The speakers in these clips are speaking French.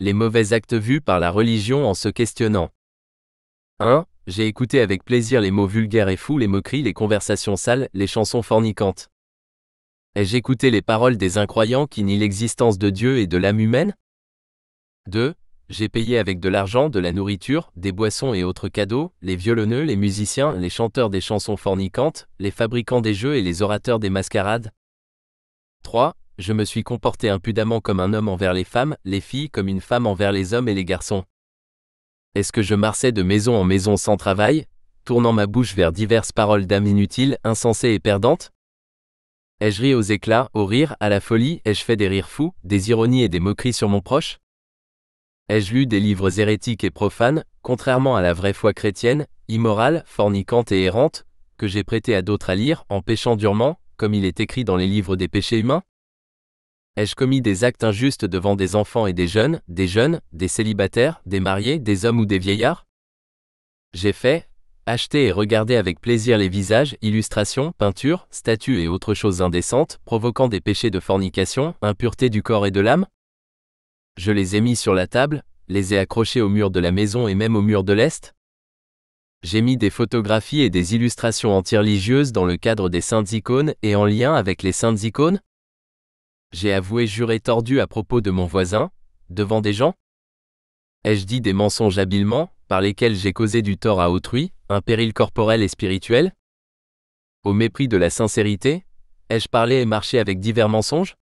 Les mauvais actes vus par la religion en se questionnant. 1. J'ai écouté avec plaisir les mots vulgaires et fous, les moqueries, les conversations sales, les chansons fornicantes. Ai-je écouté les paroles des incroyants qui nient l'existence de Dieu et de l'âme humaine 2. J'ai payé avec de l'argent, de la nourriture, des boissons et autres cadeaux, les violonneux, les musiciens, les chanteurs des chansons fornicantes, les fabricants des jeux et les orateurs des mascarades. 3 je me suis comporté impudemment comme un homme envers les femmes, les filles comme une femme envers les hommes et les garçons. Est-ce que je marçais de maison en maison sans travail, tournant ma bouche vers diverses paroles d'âme inutiles, insensées et perdantes Ai-je ri aux éclats, aux rires, à la folie, ai-je fait des rires fous, des ironies et des moqueries sur mon proche Ai-je lu des livres hérétiques et profanes, contrairement à la vraie foi chrétienne, immorale, fornicante et errante, que j'ai prêté à d'autres à lire, en péchant durement, comme il est écrit dans les livres des péchés humains Ai-je commis des actes injustes devant des enfants et des jeunes, des jeunes, des célibataires, des mariés, des hommes ou des vieillards J'ai fait, acheté et regardé avec plaisir les visages, illustrations, peintures, statues et autres choses indécentes, provoquant des péchés de fornication, impureté du corps et de l'âme Je les ai mis sur la table, les ai accrochés au mur de la maison et même au mur de l'Est j'ai mis des photographies et des illustrations anti dans le cadre des saintes icônes et en lien avec les saintes icônes j'ai avoué juré tordu à propos de mon voisin, devant des gens Ai-je dit des mensonges habilement, par lesquels j'ai causé du tort à autrui, un péril corporel et spirituel Au mépris de la sincérité, ai-je parlé et marché avec divers mensonges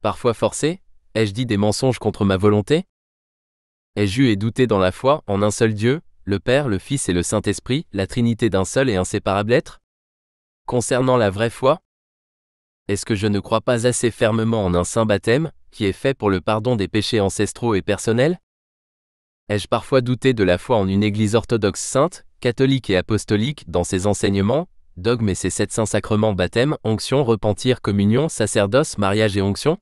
Parfois forcé, ai-je dit des mensonges contre ma volonté Ai-je eu et douté dans la foi en un seul Dieu, le Père, le Fils et le Saint-Esprit, la Trinité d'un seul et inséparable être Concernant la vraie foi, est-ce que je ne crois pas assez fermement en un saint baptême, qui est fait pour le pardon des péchés ancestraux et personnels Ai-je parfois douté de la foi en une Église orthodoxe sainte, catholique et apostolique dans ses enseignements, dogmes et ses sept saints sacrements baptême, onction, repentir, communion, sacerdoce, mariage et onction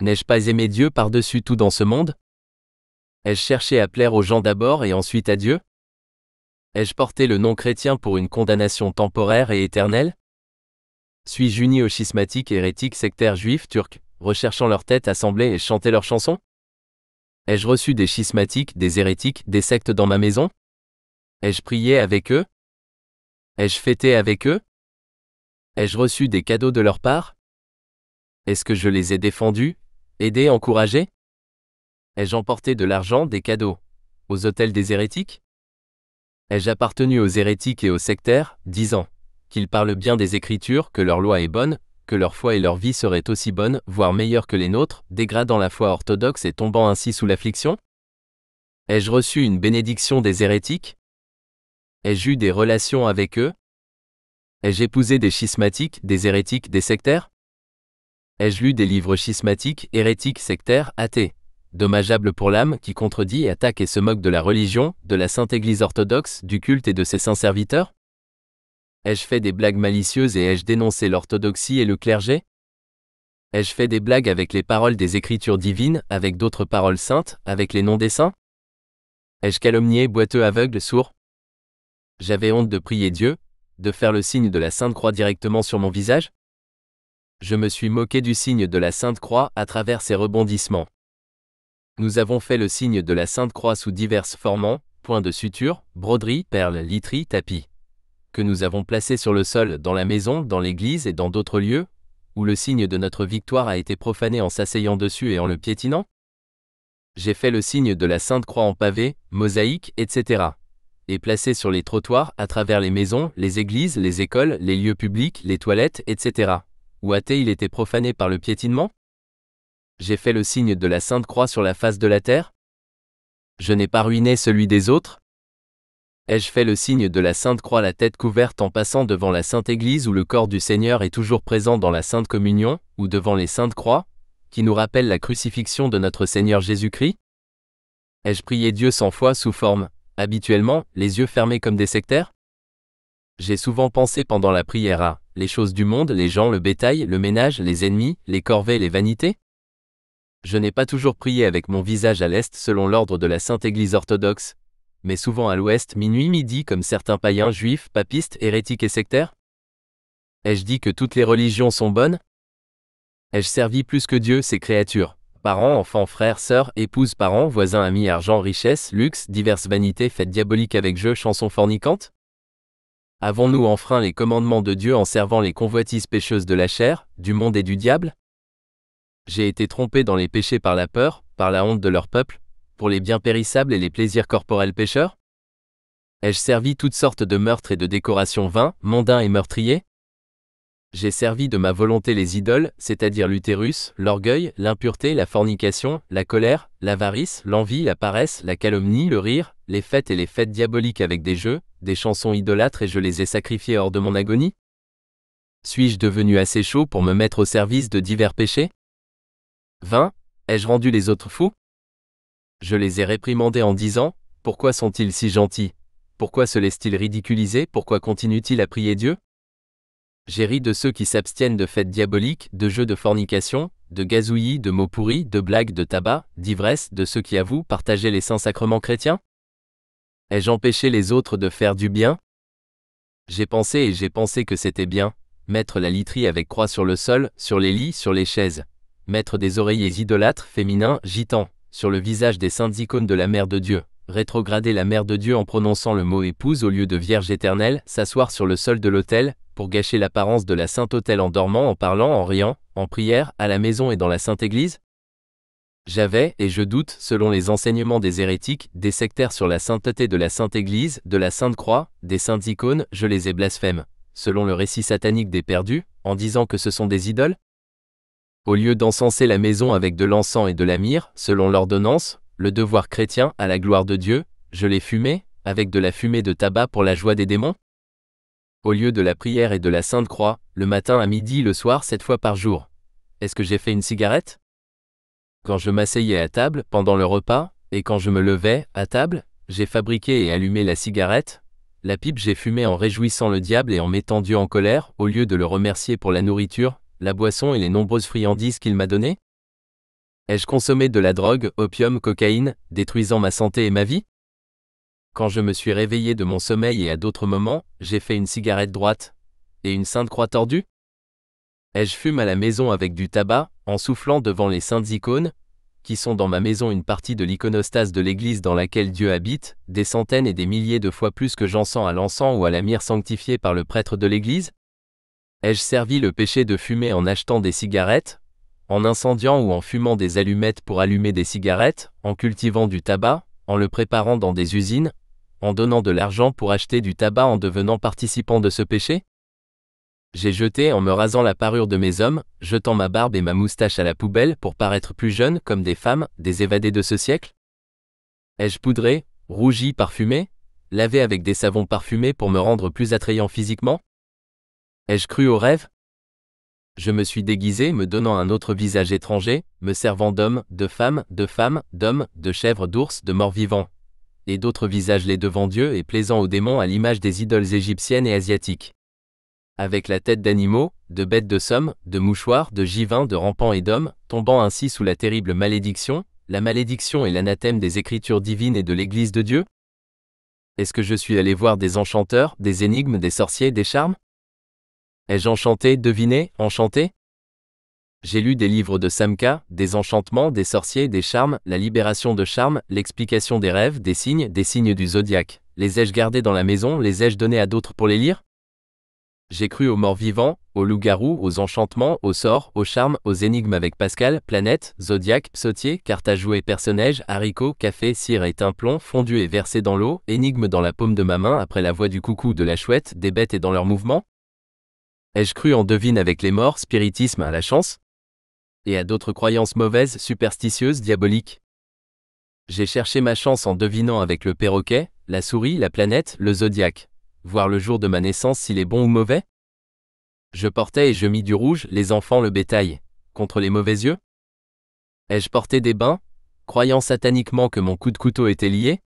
N'ai-je pas aimé Dieu par-dessus tout dans ce monde Ai-je cherché à plaire aux gens d'abord et ensuite à Dieu Ai-je porté le nom chrétien pour une condamnation temporaire et éternelle suis-je uni aux schismatiques hérétiques sectaires juifs turcs, recherchant leur tête assemblée et chanter leurs chansons Ai-je reçu des schismatiques, des hérétiques, des sectes dans ma maison Ai-je prié avec eux Ai-je fêté avec eux Ai-je reçu des cadeaux de leur part Est-ce que je les ai défendus, aidés, encouragés Ai-je emporté de l'argent, des cadeaux Aux hôtels des hérétiques Ai-je appartenu aux hérétiques et aux sectaires, disant qu'ils parlent bien des Écritures, que leur loi est bonne, que leur foi et leur vie seraient aussi bonnes, voire meilleures que les nôtres, dégradant la foi orthodoxe et tombant ainsi sous l'affliction Ai-je reçu une bénédiction des hérétiques Ai-je eu des relations avec eux Ai-je épousé des schismatiques, des hérétiques, des sectaires Ai-je lu des livres schismatiques, hérétiques, sectaires, athées Dommageable pour l'âme qui contredit, attaque et se moque de la religion, de la Sainte Église orthodoxe, du culte et de ses saints serviteurs Ai-je fait des blagues malicieuses et ai-je dénoncé l'orthodoxie et le clergé Ai-je fait des blagues avec les paroles des Écritures divines, avec d'autres paroles saintes, avec les noms des saints Ai-je calomnié, boiteux, aveugle, sourd J'avais honte de prier Dieu, de faire le signe de la Sainte Croix directement sur mon visage Je me suis moqué du signe de la Sainte Croix à travers ses rebondissements. Nous avons fait le signe de la Sainte Croix sous diverses formants, points de suture, broderie, perles, literie, tapis que nous avons placé sur le sol, dans la maison, dans l'église et dans d'autres lieux, où le signe de notre victoire a été profané en s'asseyant dessus et en le piétinant J'ai fait le signe de la Sainte Croix en pavé, mosaïque, etc. Et placé sur les trottoirs, à travers les maisons, les églises, les écoles, les lieux publics, les toilettes, etc. Où a-t-il été profané par le piétinement J'ai fait le signe de la Sainte Croix sur la face de la terre Je n'ai pas ruiné celui des autres Ai-je fait le signe de la Sainte Croix la tête couverte en passant devant la Sainte Église où le corps du Seigneur est toujours présent dans la Sainte Communion, ou devant les Saintes Croix, qui nous rappellent la crucifixion de notre Seigneur Jésus-Christ Ai-je prié Dieu cent fois sous forme, habituellement, les yeux fermés comme des sectaires J'ai souvent pensé pendant la prière à les choses du monde, les gens, le bétail, le ménage, les ennemis, les corvées, les vanités Je n'ai pas toujours prié avec mon visage à l'est selon l'ordre de la Sainte Église orthodoxe, mais souvent à l'ouest minuit midi comme certains païens juifs, papistes, hérétiques et sectaires Ai-je dit que toutes les religions sont bonnes Ai-je servi plus que Dieu ses créatures Parents, enfants, frères, sœurs, épouses, parents, voisins, amis, argent, richesse, luxe, diverses vanités, fêtes diaboliques avec jeu, chansons fornicantes Avons-nous enfreint les commandements de Dieu en servant les convoitises pécheuses de la chair, du monde et du diable J'ai été trompé dans les péchés par la peur, par la honte de leur peuple, les biens périssables et les plaisirs corporels pécheurs Ai-je servi toutes sortes de meurtres et de décorations vains, mondains et meurtriers J'ai servi de ma volonté les idoles, c'est-à-dire l'utérus, l'orgueil, l'impureté, la fornication, la colère, l'avarice, l'envie, la paresse, la calomnie, le rire, les fêtes et les fêtes diaboliques avec des jeux, des chansons idolâtres et je les ai sacrifiés hors de mon agonie Suis-je devenu assez chaud pour me mettre au service de divers péchés 20. Ai-je rendu les autres fous je les ai réprimandés en disant, Pourquoi sont-ils si gentils Pourquoi se laissent-ils ridiculiser Pourquoi continuent-ils à prier Dieu J'ai ri de ceux qui s'abstiennent de fêtes diaboliques, de jeux de fornication, de gazouillis, de mots pourris, de blagues, de tabac, d'ivresse, de ceux qui avouent partager les saints sacrements chrétiens Ai-je empêché les autres de faire du bien J'ai pensé et j'ai pensé que c'était bien, mettre la literie avec croix sur le sol, sur les lits, sur les chaises, mettre des oreillers idolâtres, féminins, gitans, sur le visage des saintes icônes de la Mère de Dieu, rétrograder la Mère de Dieu en prononçant le mot épouse au lieu de Vierge éternelle, s'asseoir sur le sol de l'autel, pour gâcher l'apparence de la Sainte Autel en dormant, en parlant, en riant, en prière, à la maison et dans la Sainte Église J'avais, et je doute, selon les enseignements des hérétiques, des sectaires sur la sainteté de la Sainte Église, de la Sainte Croix, des saintes icônes, je les ai blasphèmes, selon le récit satanique des perdus, en disant que ce sont des idoles au lieu d'encenser la maison avec de l'encens et de la myrrhe, selon l'ordonnance, le devoir chrétien à la gloire de Dieu, je l'ai fumé, avec de la fumée de tabac pour la joie des démons Au lieu de la prière et de la Sainte Croix, le matin à midi, le soir, sept fois par jour. Est-ce que j'ai fait une cigarette Quand je m'asseyais à table pendant le repas, et quand je me levais, à table, j'ai fabriqué et allumé la cigarette, la pipe j'ai fumé en réjouissant le diable et en mettant Dieu en colère, au lieu de le remercier pour la nourriture, la boisson et les nombreuses friandises qu'il m'a données Ai-je consommé de la drogue, opium, cocaïne, détruisant ma santé et ma vie Quand je me suis réveillé de mon sommeil et à d'autres moments, j'ai fait une cigarette droite et une sainte croix tordue Ai-je fumé à la maison avec du tabac, en soufflant devant les saintes icônes, qui sont dans ma maison une partie de l'iconostase de l'Église dans laquelle Dieu habite, des centaines et des milliers de fois plus que j'en sens à l'encens ou à la mire sanctifiée par le prêtre de l'Église Ai-je servi le péché de fumer en achetant des cigarettes En incendiant ou en fumant des allumettes pour allumer des cigarettes En cultivant du tabac En le préparant dans des usines En donnant de l'argent pour acheter du tabac en devenant participant de ce péché J'ai jeté en me rasant la parure de mes hommes, jetant ma barbe et ma moustache à la poubelle pour paraître plus jeune comme des femmes, des évadées de ce siècle Ai-je poudré, rougi, parfumé Lavé avec des savons parfumés pour me rendre plus attrayant physiquement Ai-je cru au rêve Je me suis déguisé, me donnant un autre visage étranger, me servant d'homme, de femme, de femme, d'homme, de chèvre, d'ours, de mort-vivant. Et d'autres visages les devant Dieu et plaisant aux démons à l'image des idoles égyptiennes et asiatiques. Avec la tête d'animaux, de bêtes de somme, de mouchoirs, de givins, de rampants et d'hommes, tombant ainsi sous la terrible malédiction, la malédiction et l'anathème des Écritures divines et de l'Église de Dieu Est-ce que je suis allé voir des enchanteurs, des énigmes, des sorciers, des charmes Ai-je enchanté, deviné, enchanté J'ai lu des livres de Samka, des enchantements, des sorciers, des charmes, la libération de charmes, l'explication des rêves, des signes, des signes du zodiaque. Les ai-je gardés dans la maison, les ai-je donnés à d'autres pour les lire J'ai cru aux morts vivants, aux loups-garous, aux enchantements, aux sorts, aux charmes, aux énigmes avec Pascal, planète, zodiaque, sautier, carte à jouer, personnages, haricots, café, cire et plomb fondu et versé dans l'eau, énigmes dans la paume de ma main après la voix du coucou de la chouette, des bêtes et dans leurs mouvements Ai-je cru en devine avec les morts, spiritisme à la chance Et à d'autres croyances mauvaises, superstitieuses, diaboliques J'ai cherché ma chance en devinant avec le perroquet, la souris, la planète, le zodiaque. Voir le jour de ma naissance s'il est bon ou mauvais Je portais et je mis du rouge, les enfants le bétail. Contre les mauvais yeux Ai-je porté des bains Croyant sataniquement que mon coup de couteau était lié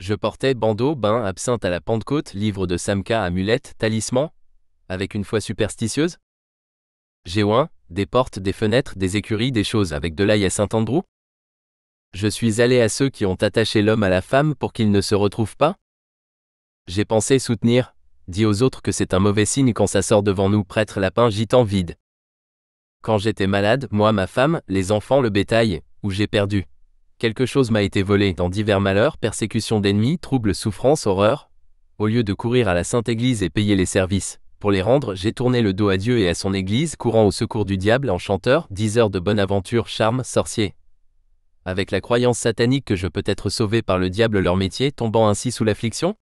Je portais bandeau, bain, absinthe à la Pentecôte, livre de Samka, amulette, talisman, avec une foi superstitieuse J'ai des portes, des fenêtres, des écuries, des choses avec de l'ail à Saint-Andrew Je suis allé à ceux qui ont attaché l'homme à la femme pour qu'ils ne se retrouvent pas J'ai pensé soutenir, dis aux autres que c'est un mauvais signe quand ça sort devant nous, prêtre lapin gitan vide. Quand j'étais malade, moi, ma femme, les enfants, le bétail, où j'ai perdu. Quelque chose m'a été volé dans divers malheurs, persécutions d'ennemis, troubles, souffrances, horreurs, au lieu de courir à la Sainte Église et payer les services pour les rendre, j'ai tourné le dos à Dieu et à son Église, courant au secours du diable en chanteur, de bonne aventure, charme, sorcier. Avec la croyance satanique que je peux être sauvé par le diable leur métier, tombant ainsi sous l'affliction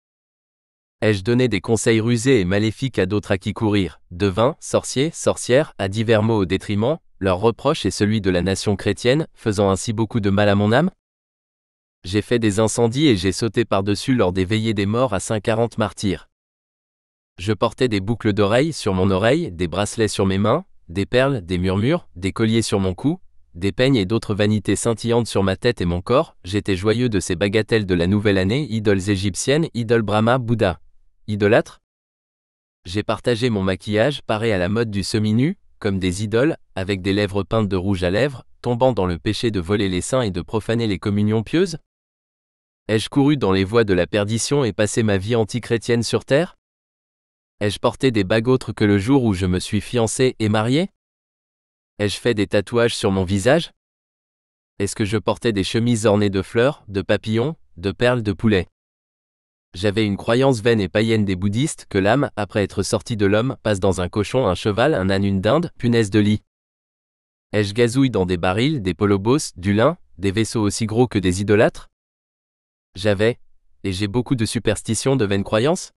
Ai-je donné des conseils rusés et maléfiques à d'autres à qui courir, devins, sorciers, sorcières, à divers mots au détriment, leur reproche est celui de la nation chrétienne, faisant ainsi beaucoup de mal à mon âme J'ai fait des incendies et j'ai sauté par-dessus lors des veillées des morts à 540 martyrs. Je portais des boucles d'oreilles sur mon oreille, des bracelets sur mes mains, des perles, des murmures, des colliers sur mon cou, des peignes et d'autres vanités scintillantes sur ma tête et mon corps, j'étais joyeux de ces bagatelles de la nouvelle année, idoles égyptiennes, idoles Brahma, Bouddha. Idolâtre J'ai partagé mon maquillage, paré à la mode du semi-nu, comme des idoles, avec des lèvres peintes de rouge à lèvres, tombant dans le péché de voler les saints et de profaner les communions pieuses Ai-je couru dans les voies de la perdition et passé ma vie antichrétienne sur terre Ai-je porté des bagues autres que le jour où je me suis fiancé et marié Ai-je fait des tatouages sur mon visage Est-ce que je portais des chemises ornées de fleurs, de papillons, de perles de poulets J'avais une croyance vaine et païenne des bouddhistes que l'âme, après être sortie de l'homme, passe dans un cochon, un cheval, un âne, une dinde, punaise de lit. Ai-je gazouille dans des barils, des polobos, du lin, des vaisseaux aussi gros que des idolâtres J'avais, et j'ai beaucoup de superstitions de vaines croyances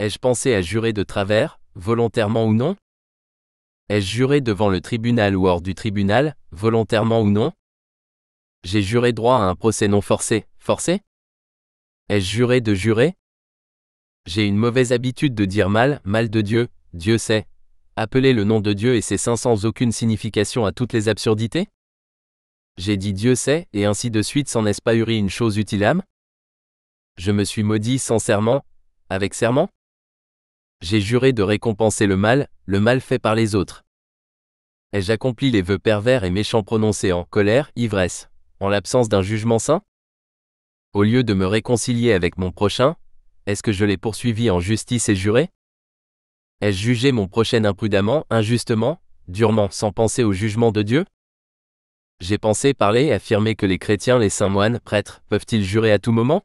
Ai-je pensé à jurer de travers, volontairement ou non Ai-je juré devant le tribunal ou hors du tribunal, volontairement ou non J'ai juré droit à un procès non forcé, forcé Ai-je juré de jurer J'ai une mauvaise habitude de dire mal, mal de Dieu, Dieu sait. Appeler le nom de Dieu et ses saints sans aucune signification à toutes les absurdités J'ai dit Dieu sait, et ainsi de suite, s'en est-ce pas uri une chose utile âme Je me suis maudit serment, avec serment j'ai juré de récompenser le mal, le mal fait par les autres. Ai-je accompli les vœux pervers et méchants prononcés en colère, ivresse, en l'absence d'un jugement sain Au lieu de me réconcilier avec mon prochain, est-ce que je l'ai poursuivi en justice et juré Ai-je jugé mon prochain imprudemment, injustement, durement, sans penser au jugement de Dieu J'ai pensé, parlé, affirmé que les chrétiens, les saints moines, prêtres, peuvent-ils jurer à tout moment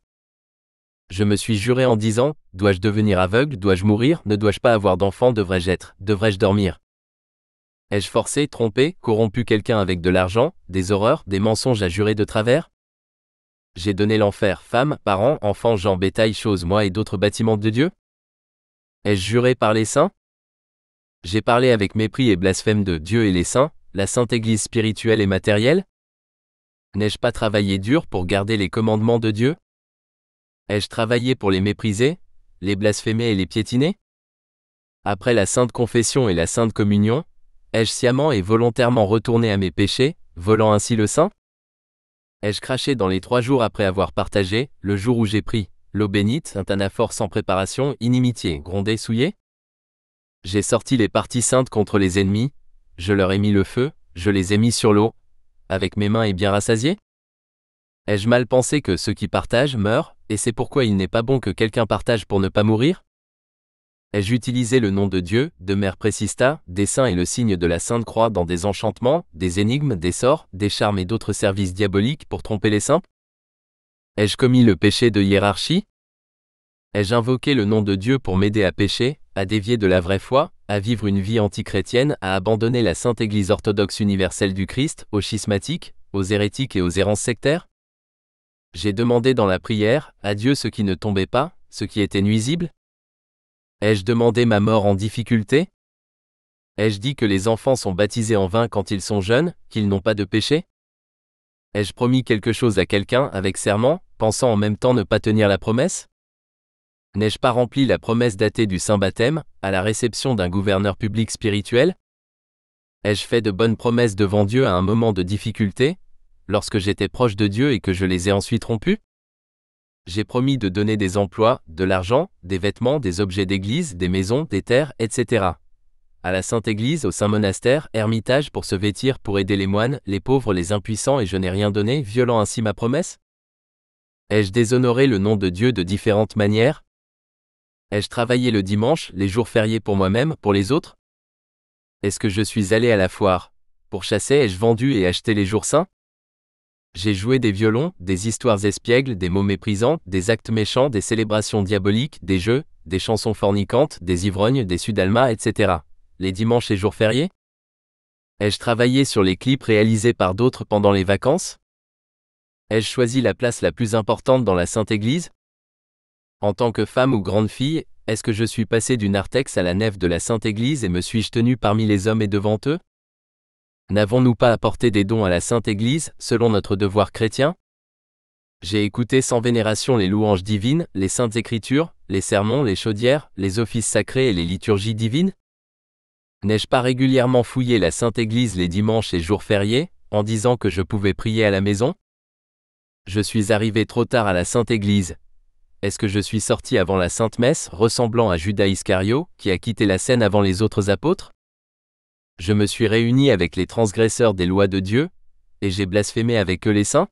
je me suis juré en disant, dois-je devenir aveugle, dois-je mourir, ne dois-je pas avoir d'enfant, devrais-je être, devrais-je dormir Ai-je forcé, trompé, corrompu quelqu'un avec de l'argent, des horreurs, des mensonges à jurer de travers J'ai donné l'enfer, femmes, parents, enfants, gens, bétail, choses, moi et d'autres bâtiments de Dieu Ai-je juré par les saints J'ai parlé avec mépris et blasphème de Dieu et les saints, la sainte Église spirituelle et matérielle N'ai-je pas travaillé dur pour garder les commandements de Dieu Ai-je travaillé pour les mépriser, les blasphémer et les piétiner Après la sainte confession et la sainte communion, ai-je sciemment et volontairement retourné à mes péchés, volant ainsi le saint Ai-je craché dans les trois jours après avoir partagé, le jour où j'ai pris, l'eau bénite, un anaphore sans préparation, inimitié, grondé, souillé J'ai sorti les parties saintes contre les ennemis, je leur ai mis le feu, je les ai mis sur l'eau, avec mes mains et bien rassasiés Ai-je mal pensé que ceux qui partagent meurent, et c'est pourquoi il n'est pas bon que quelqu'un partage pour ne pas mourir Ai-je utilisé le nom de Dieu, de Mère Précista, des saints et le signe de la Sainte Croix dans des enchantements, des énigmes, des sorts, des charmes et d'autres services diaboliques pour tromper les saints Ai-je commis le péché de hiérarchie Ai-je invoqué le nom de Dieu pour m'aider à pécher, à dévier de la vraie foi, à vivre une vie antichrétienne, à abandonner la Sainte Église orthodoxe universelle du Christ, aux schismatiques, aux hérétiques et aux errances sectaires j'ai demandé dans la prière à Dieu ce qui ne tombait pas, ce qui était nuisible Ai-je demandé ma mort en difficulté Ai-je dit que les enfants sont baptisés en vain quand ils sont jeunes, qu'ils n'ont pas de péché Ai-je promis quelque chose à quelqu'un avec serment, pensant en même temps ne pas tenir la promesse N'ai-je pas rempli la promesse datée du Saint Baptême, à la réception d'un gouverneur public spirituel Ai-je fait de bonnes promesses devant Dieu à un moment de difficulté, lorsque j'étais proche de Dieu et que je les ai ensuite rompus J'ai promis de donner des emplois, de l'argent, des vêtements, des objets d'église, des maisons, des terres, etc. À la Sainte Église, au Saint Monastère, ermitage pour se vêtir, pour aider les moines, les pauvres, les impuissants, et je n'ai rien donné, violant ainsi ma promesse Ai-je déshonoré le nom de Dieu de différentes manières Ai-je travaillé le dimanche, les jours fériés pour moi-même, pour les autres Est-ce que je suis allé à la foire Pour chasser, ai-je vendu et acheté les jours saints j'ai joué des violons, des histoires espiègles, des mots méprisants, des actes méchants, des célébrations diaboliques, des jeux, des chansons fornicantes, des ivrognes, des sudalmas, etc. Les dimanches et jours fériés Ai-je travaillé sur les clips réalisés par d'autres pendant les vacances Ai-je choisi la place la plus importante dans la Sainte Église En tant que femme ou grande fille, est-ce que je suis passée du narthex à la nef de la Sainte Église et me suis-je tenue parmi les hommes et devant eux N'avons-nous pas apporté des dons à la Sainte Église, selon notre devoir chrétien J'ai écouté sans vénération les louanges divines, les saintes écritures, les sermons, les chaudières, les offices sacrés et les liturgies divines N'ai-je pas régulièrement fouillé la Sainte Église les dimanches et jours fériés, en disant que je pouvais prier à la maison Je suis arrivé trop tard à la Sainte Église. Est-ce que je suis sorti avant la Sainte Messe, ressemblant à Judas Iscario, qui a quitté la scène avant les autres apôtres je me suis réuni avec les transgresseurs des lois de Dieu, et j'ai blasphémé avec eux les saints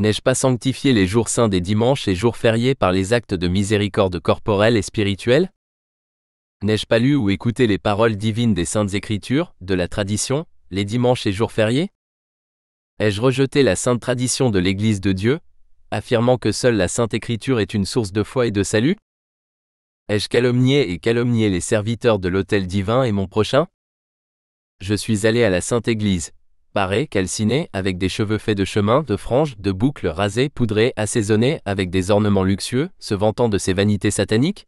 N'ai-je pas sanctifié les jours saints des dimanches et jours fériés par les actes de miséricorde corporelle et spirituelle N'ai-je pas lu ou écouté les paroles divines des saintes écritures, de la tradition, les dimanches et jours fériés Ai-je rejeté la sainte tradition de l'Église de Dieu, affirmant que seule la sainte écriture est une source de foi et de salut Ai-je calomnié et calomnié les serviteurs de l'autel divin et mon prochain je suis allé à la Sainte Église. Paré, calciné, avec des cheveux faits de chemin, de franges, de boucles rasées, poudrées, assaisonnés, avec des ornements luxueux, se vantant de ses vanités sataniques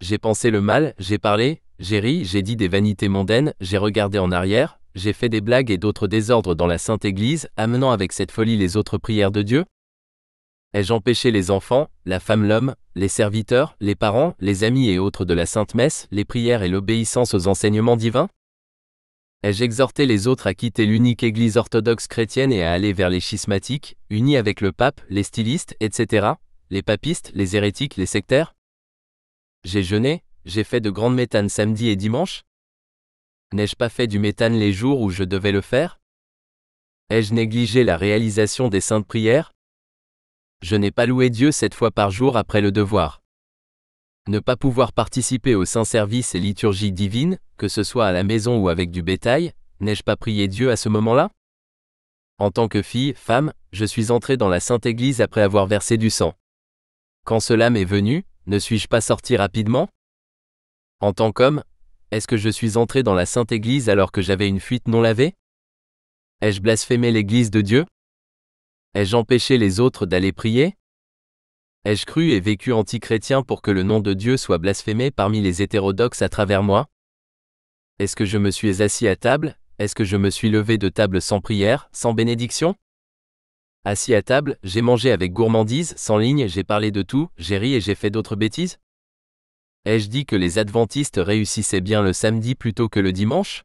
J'ai pensé le mal, j'ai parlé, j'ai ri, j'ai dit des vanités mondaines, j'ai regardé en arrière, j'ai fait des blagues et d'autres désordres dans la Sainte Église, amenant avec cette folie les autres prières de Dieu Ai-je empêché les enfants, la femme l'homme, les serviteurs, les parents, les amis et autres de la Sainte Messe, les prières et l'obéissance aux enseignements divins Ai-je exhorté les autres à quitter l'unique Église orthodoxe chrétienne et à aller vers les schismatiques, unis avec le pape, les stylistes, etc., les papistes, les hérétiques, les sectaires J'ai jeûné, j'ai fait de grandes méthanes samedi et dimanche N'ai-je pas fait du méthane les jours où je devais le faire Ai-je négligé la réalisation des saintes prières Je n'ai pas loué Dieu sept fois par jour après le devoir. Ne pas pouvoir participer aux saints services et liturgies divines, que ce soit à la maison ou avec du bétail, n'ai-je pas prié Dieu à ce moment-là En tant que fille, femme, je suis entrée dans la Sainte Église après avoir versé du sang. Quand cela m'est venu, ne suis-je pas sorti rapidement En tant qu'homme, est-ce que je suis entré dans la Sainte Église alors que j'avais une fuite non lavée Ai-je blasphémé l'Église de Dieu Ai-je empêché les autres d'aller prier Ai-je cru et vécu antichrétien pour que le nom de Dieu soit blasphémé parmi les hétérodoxes à travers moi Est-ce que je me suis assis à table Est-ce que je me suis levé de table sans prière, sans bénédiction Assis à table, j'ai mangé avec gourmandise, sans ligne, j'ai parlé de tout, j'ai ri et j'ai fait d'autres bêtises Ai-je dit que les adventistes réussissaient bien le samedi plutôt que le dimanche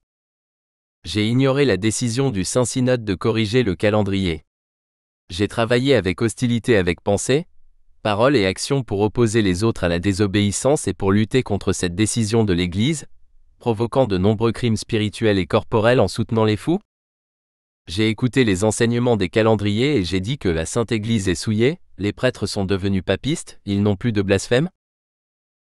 J'ai ignoré la décision du Saint-Synode de corriger le calendrier. J'ai travaillé avec hostilité avec pensée, paroles et actions pour opposer les autres à la désobéissance et pour lutter contre cette décision de l'Église, provoquant de nombreux crimes spirituels et corporels en soutenant les fous J'ai écouté les enseignements des calendriers et j'ai dit que la Sainte Église est souillée, les prêtres sont devenus papistes, ils n'ont plus de blasphème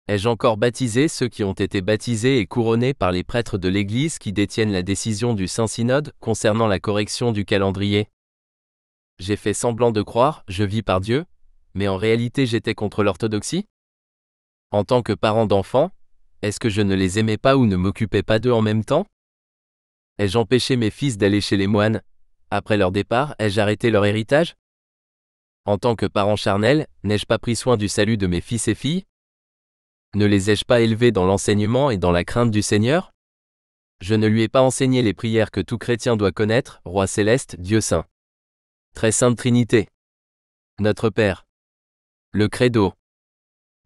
Ai-je encore baptisé ceux qui ont été baptisés et couronnés par les prêtres de l'Église qui détiennent la décision du Saint-Synode concernant la correction du calendrier J'ai fait semblant de croire, je vis par Dieu, mais en réalité j'étais contre l'orthodoxie En tant que parent d'enfants, est-ce que je ne les aimais pas ou ne m'occupais pas d'eux en même temps Ai-je empêché mes fils d'aller chez les moines Après leur départ, ai-je arrêté leur héritage En tant que parent charnel, n'ai-je pas pris soin du salut de mes fils et filles Ne les ai-je pas élevés dans l'enseignement et dans la crainte du Seigneur Je ne lui ai pas enseigné les prières que tout chrétien doit connaître, Roi céleste, Dieu saint. Très sainte Trinité. Notre Père. Le Credo.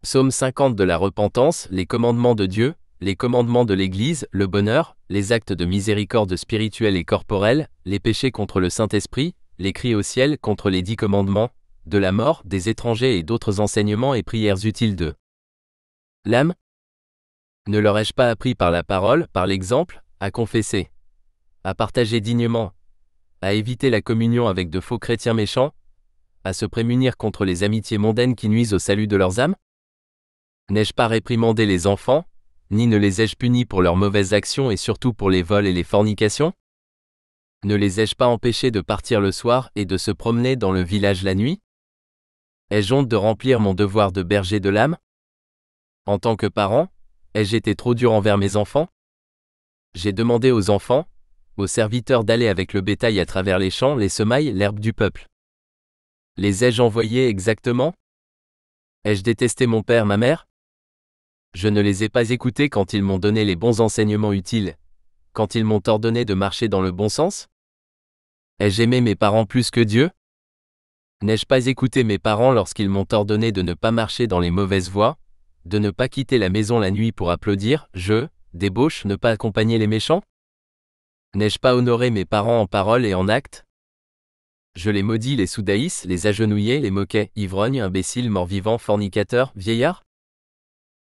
Psaume 50 de la repentance, les commandements de Dieu, les commandements de l'Église, le bonheur, les actes de miséricorde spirituelle et corporelle, les péchés contre le Saint-Esprit, les cris au ciel contre les dix commandements, de la mort, des étrangers et d'autres enseignements et prières utiles de l'âme. Ne leur ai-je pas appris par la parole, par l'exemple, à confesser, à partager dignement, à éviter la communion avec de faux chrétiens méchants, à se prémunir contre les amitiés mondaines qui nuisent au salut de leurs âmes N'ai-je pas réprimandé les enfants, ni ne les ai-je punis pour leurs mauvaises actions et surtout pour les vols et les fornications Ne les ai-je pas empêchés de partir le soir et de se promener dans le village la nuit Ai-je honte de remplir mon devoir de berger de l'âme En tant que parent, ai-je été trop dur envers mes enfants J'ai demandé aux enfants, aux serviteurs d'aller avec le bétail à travers les champs, les semailles, l'herbe du peuple. Les ai-je envoyés exactement Ai-je détesté mon père, ma mère Je ne les ai pas écoutés quand ils m'ont donné les bons enseignements utiles, quand ils m'ont ordonné de marcher dans le bon sens Ai-je aimé mes parents plus que Dieu N'ai-je pas écouté mes parents lorsqu'ils m'ont ordonné de ne pas marcher dans les mauvaises voies, de ne pas quitter la maison la nuit pour applaudir, je, débauche, ne pas accompagner les méchants N'ai-je pas honoré mes parents en parole et en actes je les maudis, les soudaïs, les agenouillés, les moquais, ivrognes, imbéciles, morts-vivants, fornicateurs, vieillards.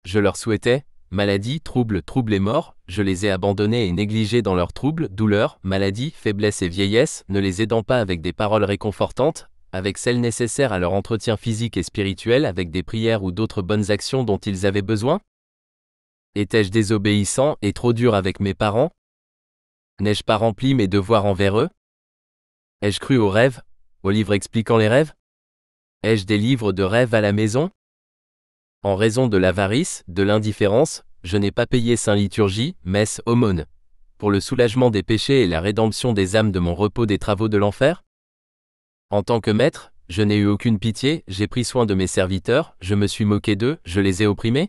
Je leur souhaitais, maladie, troubles, trouble et mort, je les ai abandonnés et négligés dans leurs troubles, douleurs, maladies, faiblesses et vieillesse, ne les aidant pas avec des paroles réconfortantes, avec celles nécessaires à leur entretien physique et spirituel, avec des prières ou d'autres bonnes actions dont ils avaient besoin Étais-je désobéissant et trop dur avec mes parents N'ai-je pas rempli mes devoirs envers eux Ai-je cru aux rêves, aux livres expliquant les rêves Ai-je des livres de rêves à la maison En raison de l'avarice, de l'indifférence, je n'ai pas payé Saint Liturgie, messe, aumône. Pour le soulagement des péchés et la rédemption des âmes de mon repos des travaux de l'enfer En tant que maître, je n'ai eu aucune pitié, j'ai pris soin de mes serviteurs, je me suis moqué d'eux, je les ai opprimés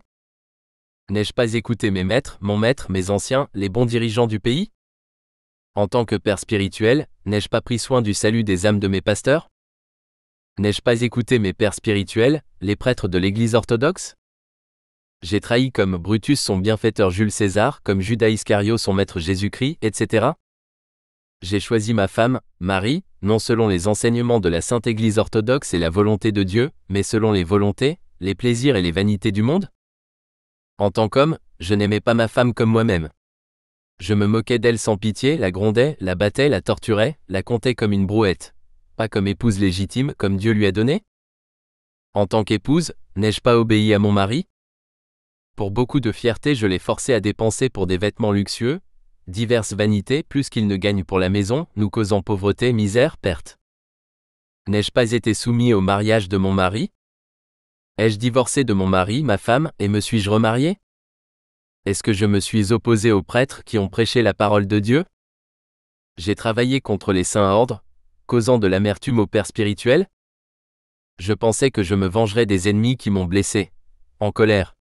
N'ai-je pas écouté mes maîtres, mon maître, mes anciens, les bons dirigeants du pays en tant que père spirituel, n'ai-je pas pris soin du salut des âmes de mes pasteurs N'ai-je pas écouté mes pères spirituels, les prêtres de l'Église orthodoxe J'ai trahi comme Brutus son bienfaiteur Jules César, comme Judas Iscario son maître Jésus-Christ, etc. J'ai choisi ma femme, Marie, non selon les enseignements de la Sainte Église orthodoxe et la volonté de Dieu, mais selon les volontés, les plaisirs et les vanités du monde En tant qu'homme, je n'aimais pas ma femme comme moi-même. Je me moquais d'elle sans pitié, la grondais, la battais, la torturais, la comptais comme une brouette. Pas comme épouse légitime, comme Dieu lui a donné En tant qu'épouse, n'ai-je pas obéi à mon mari Pour beaucoup de fierté, je l'ai forcé à dépenser pour des vêtements luxueux, diverses vanités plus qu'il ne gagne pour la maison, nous causant pauvreté, misère, perte. N'ai-je pas été soumis au mariage de mon mari Ai-je divorcé de mon mari, ma femme, et me suis-je remarié est-ce que je me suis opposé aux prêtres qui ont prêché la parole de Dieu J'ai travaillé contre les saints ordres, causant de l'amertume au Père spirituel Je pensais que je me vengerais des ennemis qui m'ont blessé, en colère.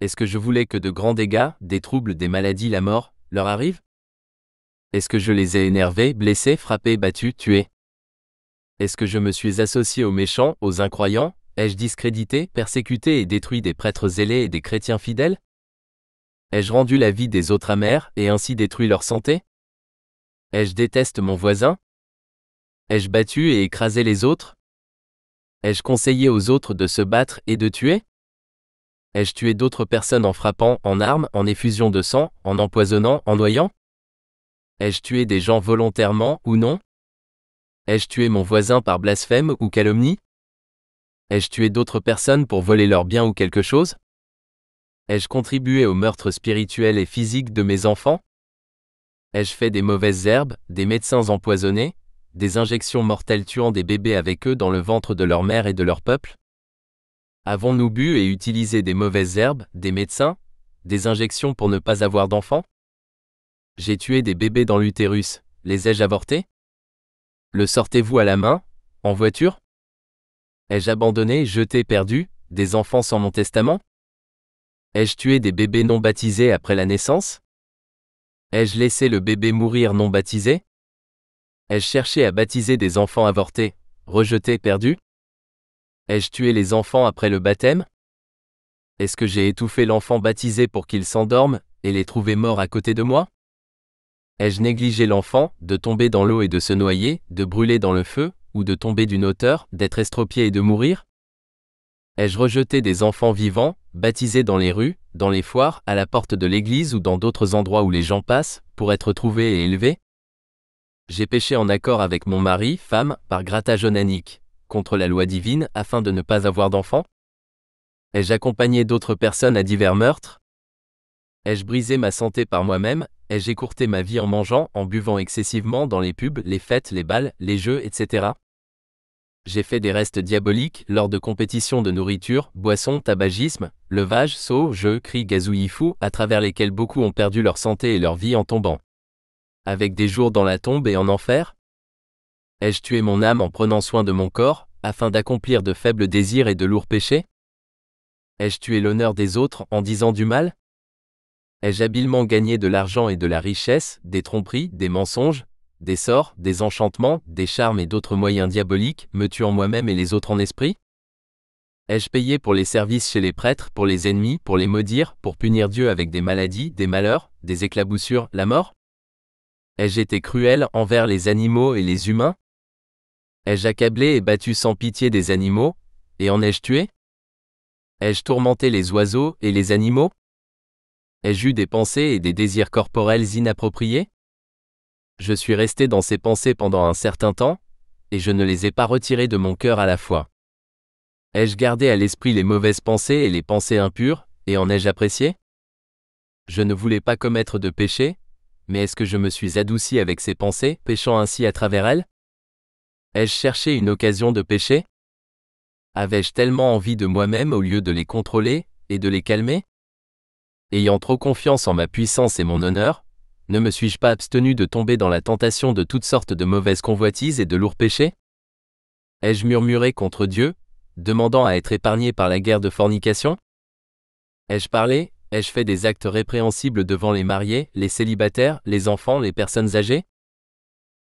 Est-ce que je voulais que de grands dégâts, des troubles, des maladies, la mort, leur arrivent Est-ce que je les ai énervés, blessés, frappés, battus, tués Est-ce que je me suis associé aux méchants, aux incroyants Ai-je discrédité, persécuté et détruit des prêtres zélés et des chrétiens fidèles Ai-je rendu la vie des autres amère et ainsi détruit leur santé Ai-je déteste mon voisin Ai-je battu et écrasé les autres Ai-je conseillé aux autres de se battre et de tuer Ai-je tué d'autres personnes en frappant, en armes, en effusion de sang, en empoisonnant, en noyant Ai-je tué des gens volontairement ou non Ai-je tué mon voisin par blasphème ou calomnie Ai-je tué d'autres personnes pour voler leurs biens ou quelque chose Ai-je contribué au meurtre spirituel et physique de mes enfants Ai-je fait des mauvaises herbes, des médecins empoisonnés, des injections mortelles tuant des bébés avec eux dans le ventre de leur mère et de leur peuple Avons-nous bu et utilisé des mauvaises herbes, des médecins, des injections pour ne pas avoir d'enfants J'ai tué des bébés dans l'utérus, les ai-je avortés Le sortez-vous à la main, en voiture Ai-je abandonné, jeté, perdu, des enfants sans mon testament Ai-je tué des bébés non baptisés après la naissance Ai-je laissé le bébé mourir non baptisé Ai-je cherché à baptiser des enfants avortés, rejetés, perdus Ai-je tué les enfants après le baptême Est-ce que j'ai étouffé l'enfant baptisé pour qu'il s'endorme et les trouvé mort à côté de moi Ai-je négligé l'enfant, de tomber dans l'eau et de se noyer, de brûler dans le feu, ou de tomber d'une hauteur, d'être estropié et de mourir Ai-je rejeté des enfants vivants, Baptisé dans les rues, dans les foires, à la porte de l'église ou dans d'autres endroits où les gens passent, pour être trouvé et élevé J'ai péché en accord avec mon mari, femme, par grata contre la loi divine, afin de ne pas avoir d'enfants Ai-je accompagné d'autres personnes à divers meurtres Ai-je brisé ma santé par moi-même Ai-je écourté ma vie en mangeant, en buvant excessivement dans les pubs, les fêtes, les balles, les jeux, etc. J'ai fait des restes diaboliques lors de compétitions de nourriture, boissons, tabagisme, levage, sauts, jeux, cris gazouillis fous, à travers lesquels beaucoup ont perdu leur santé et leur vie en tombant. Avec des jours dans la tombe et en enfer Ai-je tué mon âme en prenant soin de mon corps, afin d'accomplir de faibles désirs et de lourds péchés Ai-je tué l'honneur des autres en disant du mal Ai-je habilement gagné de l'argent et de la richesse, des tromperies, des mensonges, des sorts, des enchantements, des charmes et d'autres moyens diaboliques, me tuant moi-même et les autres en esprit Ai-je payé pour les services chez les prêtres, pour les ennemis, pour les maudire, pour punir Dieu avec des maladies, des malheurs, des éclaboussures, la mort Ai-je été cruel envers les animaux et les humains Ai-je accablé et battu sans pitié des animaux Et en ai-je tué Ai-je tourmenté les oiseaux et les animaux Ai-je eu des pensées et des désirs corporels inappropriés je suis resté dans ces pensées pendant un certain temps, et je ne les ai pas retirées de mon cœur à la fois. Ai-je gardé à l'esprit les mauvaises pensées et les pensées impures, et en ai-je apprécié Je ne voulais pas commettre de péché, mais est-ce que je me suis adouci avec ces pensées, péchant ainsi à travers elles Ai-je cherché une occasion de pécher Avais-je tellement envie de moi-même au lieu de les contrôler et de les calmer Ayant trop confiance en ma puissance et mon honneur, ne me suis-je pas abstenu de tomber dans la tentation de toutes sortes de mauvaises convoitises et de lourds péchés Ai-je murmuré contre Dieu, demandant à être épargné par la guerre de fornication Ai-je parlé, ai-je fait des actes répréhensibles devant les mariés, les célibataires, les enfants, les personnes âgées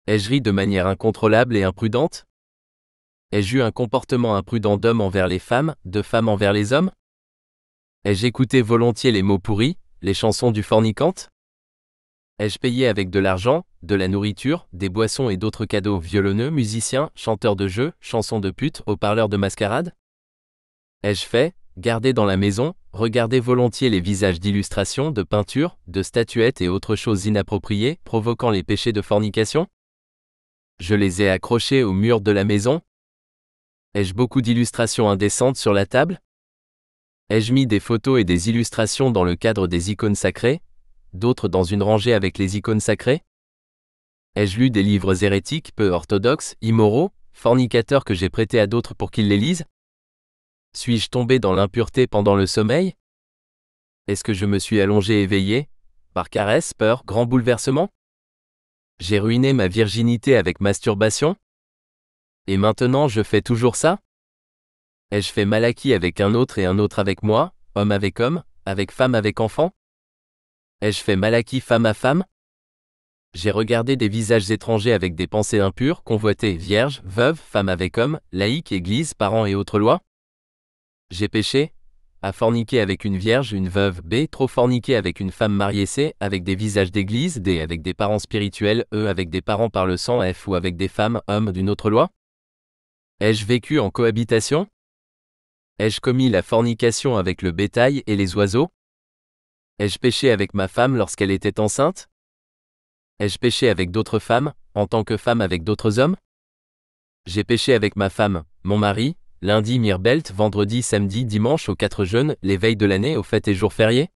Ai-je ri de manière incontrôlable et imprudente Ai-je eu un comportement imprudent d'homme envers les femmes, de femmes envers les hommes Ai-je écouté volontiers les mots pourris, les chansons du fornicante Ai-je payé avec de l'argent, de la nourriture, des boissons et d'autres cadeaux violonneux, musiciens, chanteurs de jeux, chansons de pute, aux parleurs de mascarade Ai-je fait, garder dans la maison, regarder volontiers les visages d'illustrations, de peintures, de statuettes et autres choses inappropriées, provoquant les péchés de fornication Je les ai accrochés au mur de la maison Ai-je beaucoup d'illustrations indécentes sur la table Ai-je mis des photos et des illustrations dans le cadre des icônes sacrées, d'autres dans une rangée avec les icônes sacrées Ai-je lu des livres hérétiques, peu orthodoxes, immoraux, fornicateurs que j'ai prêtés à d'autres pour qu'ils les lisent Suis-je tombé dans l'impureté pendant le sommeil Est-ce que je me suis allongé éveillé Par caresse, peur, grand bouleversement J'ai ruiné ma virginité avec masturbation Et maintenant je fais toujours ça Ai-je fait mal acquis avec un autre et un autre avec moi, homme avec homme, avec femme avec enfant Ai-je fait mal Malaki femme à femme J'ai regardé des visages étrangers avec des pensées impures, convoitées, vierges, veuves, femmes avec hommes, laïques, églises, parents et autres lois J'ai péché à forniquer avec une vierge, une veuve, B, trop forniquer avec une femme mariée, C, avec des visages d'église, D, avec des parents spirituels, E, avec des parents par le sang, F, ou avec des femmes, hommes d'une autre loi Ai-je vécu en cohabitation Ai-je commis la fornication avec le bétail et les oiseaux Ai-je péché avec ma femme lorsqu'elle était enceinte Ai-je péché avec d'autres femmes, en tant que femme avec d'autres hommes J'ai péché avec ma femme, mon mari, lundi Mirbelt, vendredi, samedi, dimanche aux quatre jeûnes, les veilles de l'année, aux fêtes et jours fériés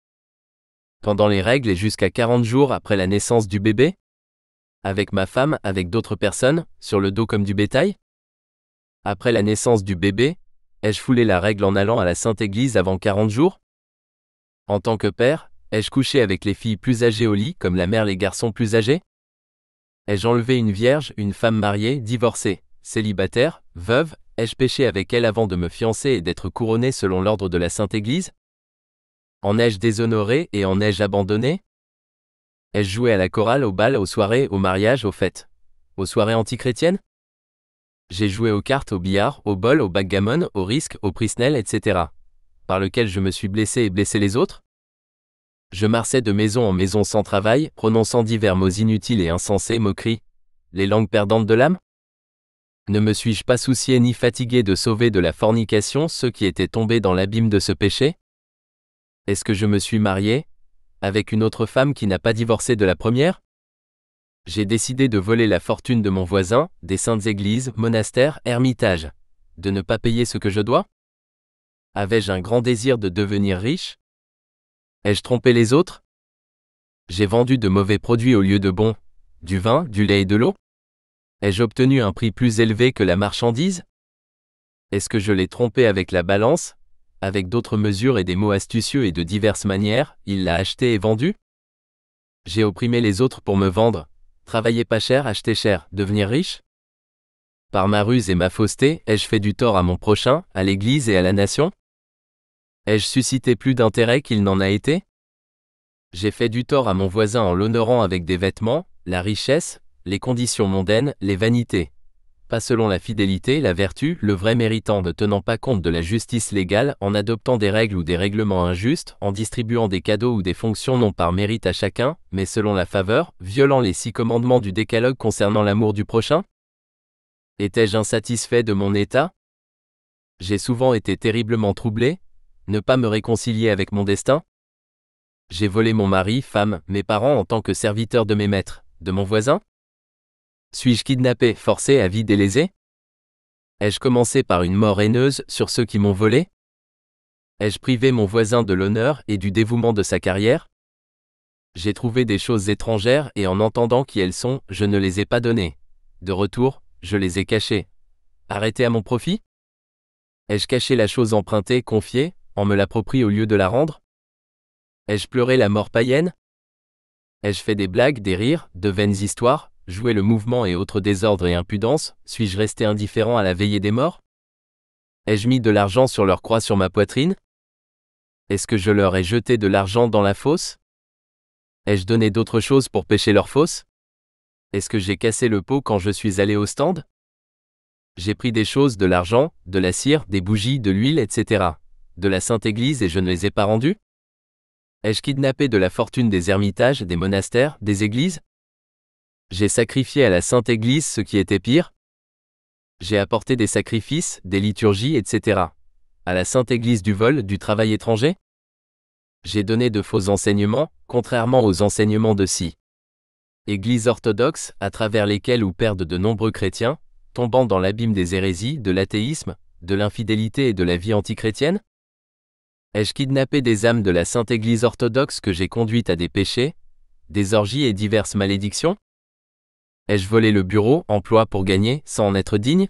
Pendant les règles et jusqu'à 40 jours après la naissance du bébé Avec ma femme, avec d'autres personnes, sur le dos comme du bétail Après la naissance du bébé, ai-je foulé la règle en allant à la Sainte Église avant 40 jours en tant que père, ai-je couché avec les filles plus âgées au lit comme la mère les garçons plus âgés Ai-je enlevé une vierge, une femme mariée, divorcée, célibataire, veuve Ai-je péché avec elle avant de me fiancer et d'être couronné selon l'ordre de la Sainte Église En ai-je déshonoré et en ai-je abandonné Ai-je joué à la chorale, au bal, aux soirées, au mariage, aux fêtes Aux soirées antichrétiennes J'ai joué aux cartes, au billard, au bol, au backgammon, au risque, au prisnel, etc par lequel je me suis blessé et blessé les autres Je marçais de maison en maison sans travail, prononçant divers mots inutiles et insensés, moqueries, les langues perdantes de l'âme Ne me suis-je pas soucié ni fatigué de sauver de la fornication ceux qui étaient tombés dans l'abîme de ce péché Est-ce que je me suis marié avec une autre femme qui n'a pas divorcé de la première j'ai décidé de voler la fortune de mon voisin, des saintes églises, monastères, ermitages. De ne pas payer ce que je dois avais-je un grand désir de devenir riche Ai-je trompé les autres J'ai vendu de mauvais produits au lieu de bons, du vin, du lait et de l'eau Ai-je obtenu un prix plus élevé que la marchandise Est-ce que je l'ai trompé avec la balance Avec d'autres mesures et des mots astucieux et de diverses manières, il l'a acheté et vendu J'ai opprimé les autres pour me vendre, travailler pas cher, acheter cher, devenir riche par ma ruse et ma fausseté, ai-je fait du tort à mon prochain, à l'Église et à la nation Ai-je suscité plus d'intérêt qu'il n'en a été J'ai fait du tort à mon voisin en l'honorant avec des vêtements, la richesse, les conditions mondaines, les vanités. Pas selon la fidélité, la vertu, le vrai méritant ne tenant pas compte de la justice légale, en adoptant des règles ou des règlements injustes, en distribuant des cadeaux ou des fonctions non par mérite à chacun, mais selon la faveur, violant les six commandements du décalogue concernant l'amour du prochain Étais-je insatisfait de mon état J'ai souvent été terriblement troublé, ne pas me réconcilier avec mon destin J'ai volé mon mari, femme, mes parents en tant que serviteur de mes maîtres, de mon voisin Suis-je kidnappé, forcé à vie délésée Ai-je commencé par une mort haineuse sur ceux qui m'ont volé Ai-je privé mon voisin de l'honneur et du dévouement de sa carrière J'ai trouvé des choses étrangères et en entendant qui elles sont, je ne les ai pas données. De retour, je les ai cachés. Arrêtés à mon profit Ai-je caché la chose empruntée, confiée, en me l'approprie au lieu de la rendre Ai-je pleuré la mort païenne Ai-je fait des blagues, des rires, de vaines histoires, joué le mouvement et autres désordres et impudences Suis-je resté indifférent à la veillée des morts Ai-je mis de l'argent sur leur croix sur ma poitrine Est-ce que je leur ai jeté de l'argent dans la fosse Ai-je donné d'autres choses pour pêcher leur fosse est-ce que j'ai cassé le pot quand je suis allé au stand J'ai pris des choses, de l'argent, de la cire, des bougies, de l'huile, etc. De la Sainte Église et je ne les ai pas rendues Ai-je kidnappé de la fortune des ermitages, des monastères, des églises J'ai sacrifié à la Sainte Église ce qui était pire J'ai apporté des sacrifices, des liturgies, etc. À la Sainte Église du vol, du travail étranger J'ai donné de faux enseignements, contrairement aux enseignements de Si. Église orthodoxe à travers lesquelles ou perdent de nombreux chrétiens, tombant dans l'abîme des hérésies, de l'athéisme, de l'infidélité et de la vie antichrétienne Ai-je kidnappé des âmes de la Sainte Église orthodoxe que j'ai conduite à des péchés, des orgies et diverses malédictions Ai-je volé le bureau, emploi pour gagner, sans en être digne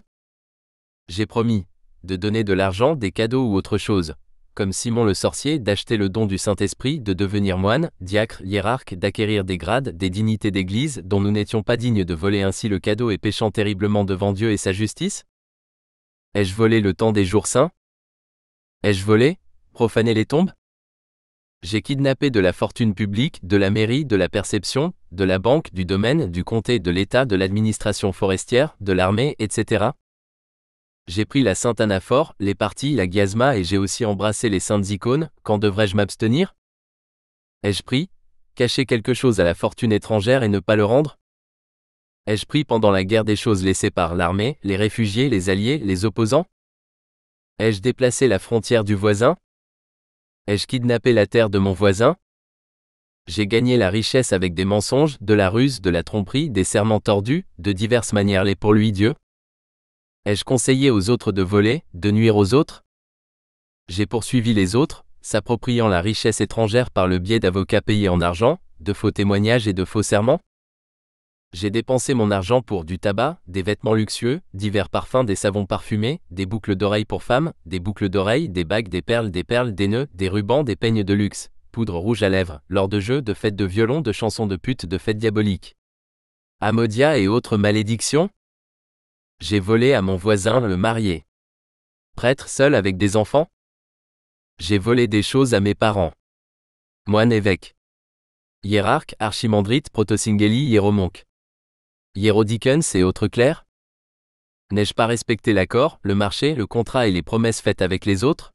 J'ai promis de donner de l'argent, des cadeaux ou autre chose, comme Simon le sorcier, d'acheter le don du Saint-Esprit, de devenir moine, diacre, hiérarque, d'acquérir des grades, des dignités d'Église dont nous n'étions pas dignes de voler ainsi le cadeau et péchant terriblement devant Dieu et sa justice Ai-je volé le temps des jours saints Ai-je volé Profané les tombes J'ai kidnappé de la fortune publique, de la mairie, de la perception, de la banque, du domaine, du comté, de l'État, de l'administration forestière, de l'armée, etc. J'ai pris la sainte anaphore, les parties, la Giasma et j'ai aussi embrassé les saintes icônes, quand devrais-je m'abstenir Ai-je pris Cacher quelque chose à la fortune étrangère et ne pas le rendre Ai-je pris pendant la guerre des choses laissées par l'armée, les réfugiés, les alliés, les opposants Ai-je déplacé la frontière du voisin Ai-je kidnappé la terre de mon voisin J'ai gagné la richesse avec des mensonges, de la ruse, de la tromperie, des serments tordus, de diverses manières les pour lui Dieu Ai-je conseillé aux autres de voler, de nuire aux autres J'ai poursuivi les autres, s'appropriant la richesse étrangère par le biais d'avocats payés en argent, de faux témoignages et de faux serments J'ai dépensé mon argent pour du tabac, des vêtements luxueux, divers parfums, des savons parfumés, des boucles d'oreilles pour femmes, des boucles d'oreilles, des bagues, des perles, des perles, des nœuds, des rubans, des peignes de luxe, poudre rouge à lèvres, lors de jeux, de fêtes de violon, de chansons de putes, de fêtes diaboliques. Amodia et autres malédictions j'ai volé à mon voisin le marié. Prêtre seul avec des enfants J'ai volé des choses à mes parents. Moine évêque. Hiérarque, archimandrite, protosingeli, hiéromonque. Hiérodikens et autres clercs N'ai-je pas respecté l'accord, le marché, le contrat et les promesses faites avec les autres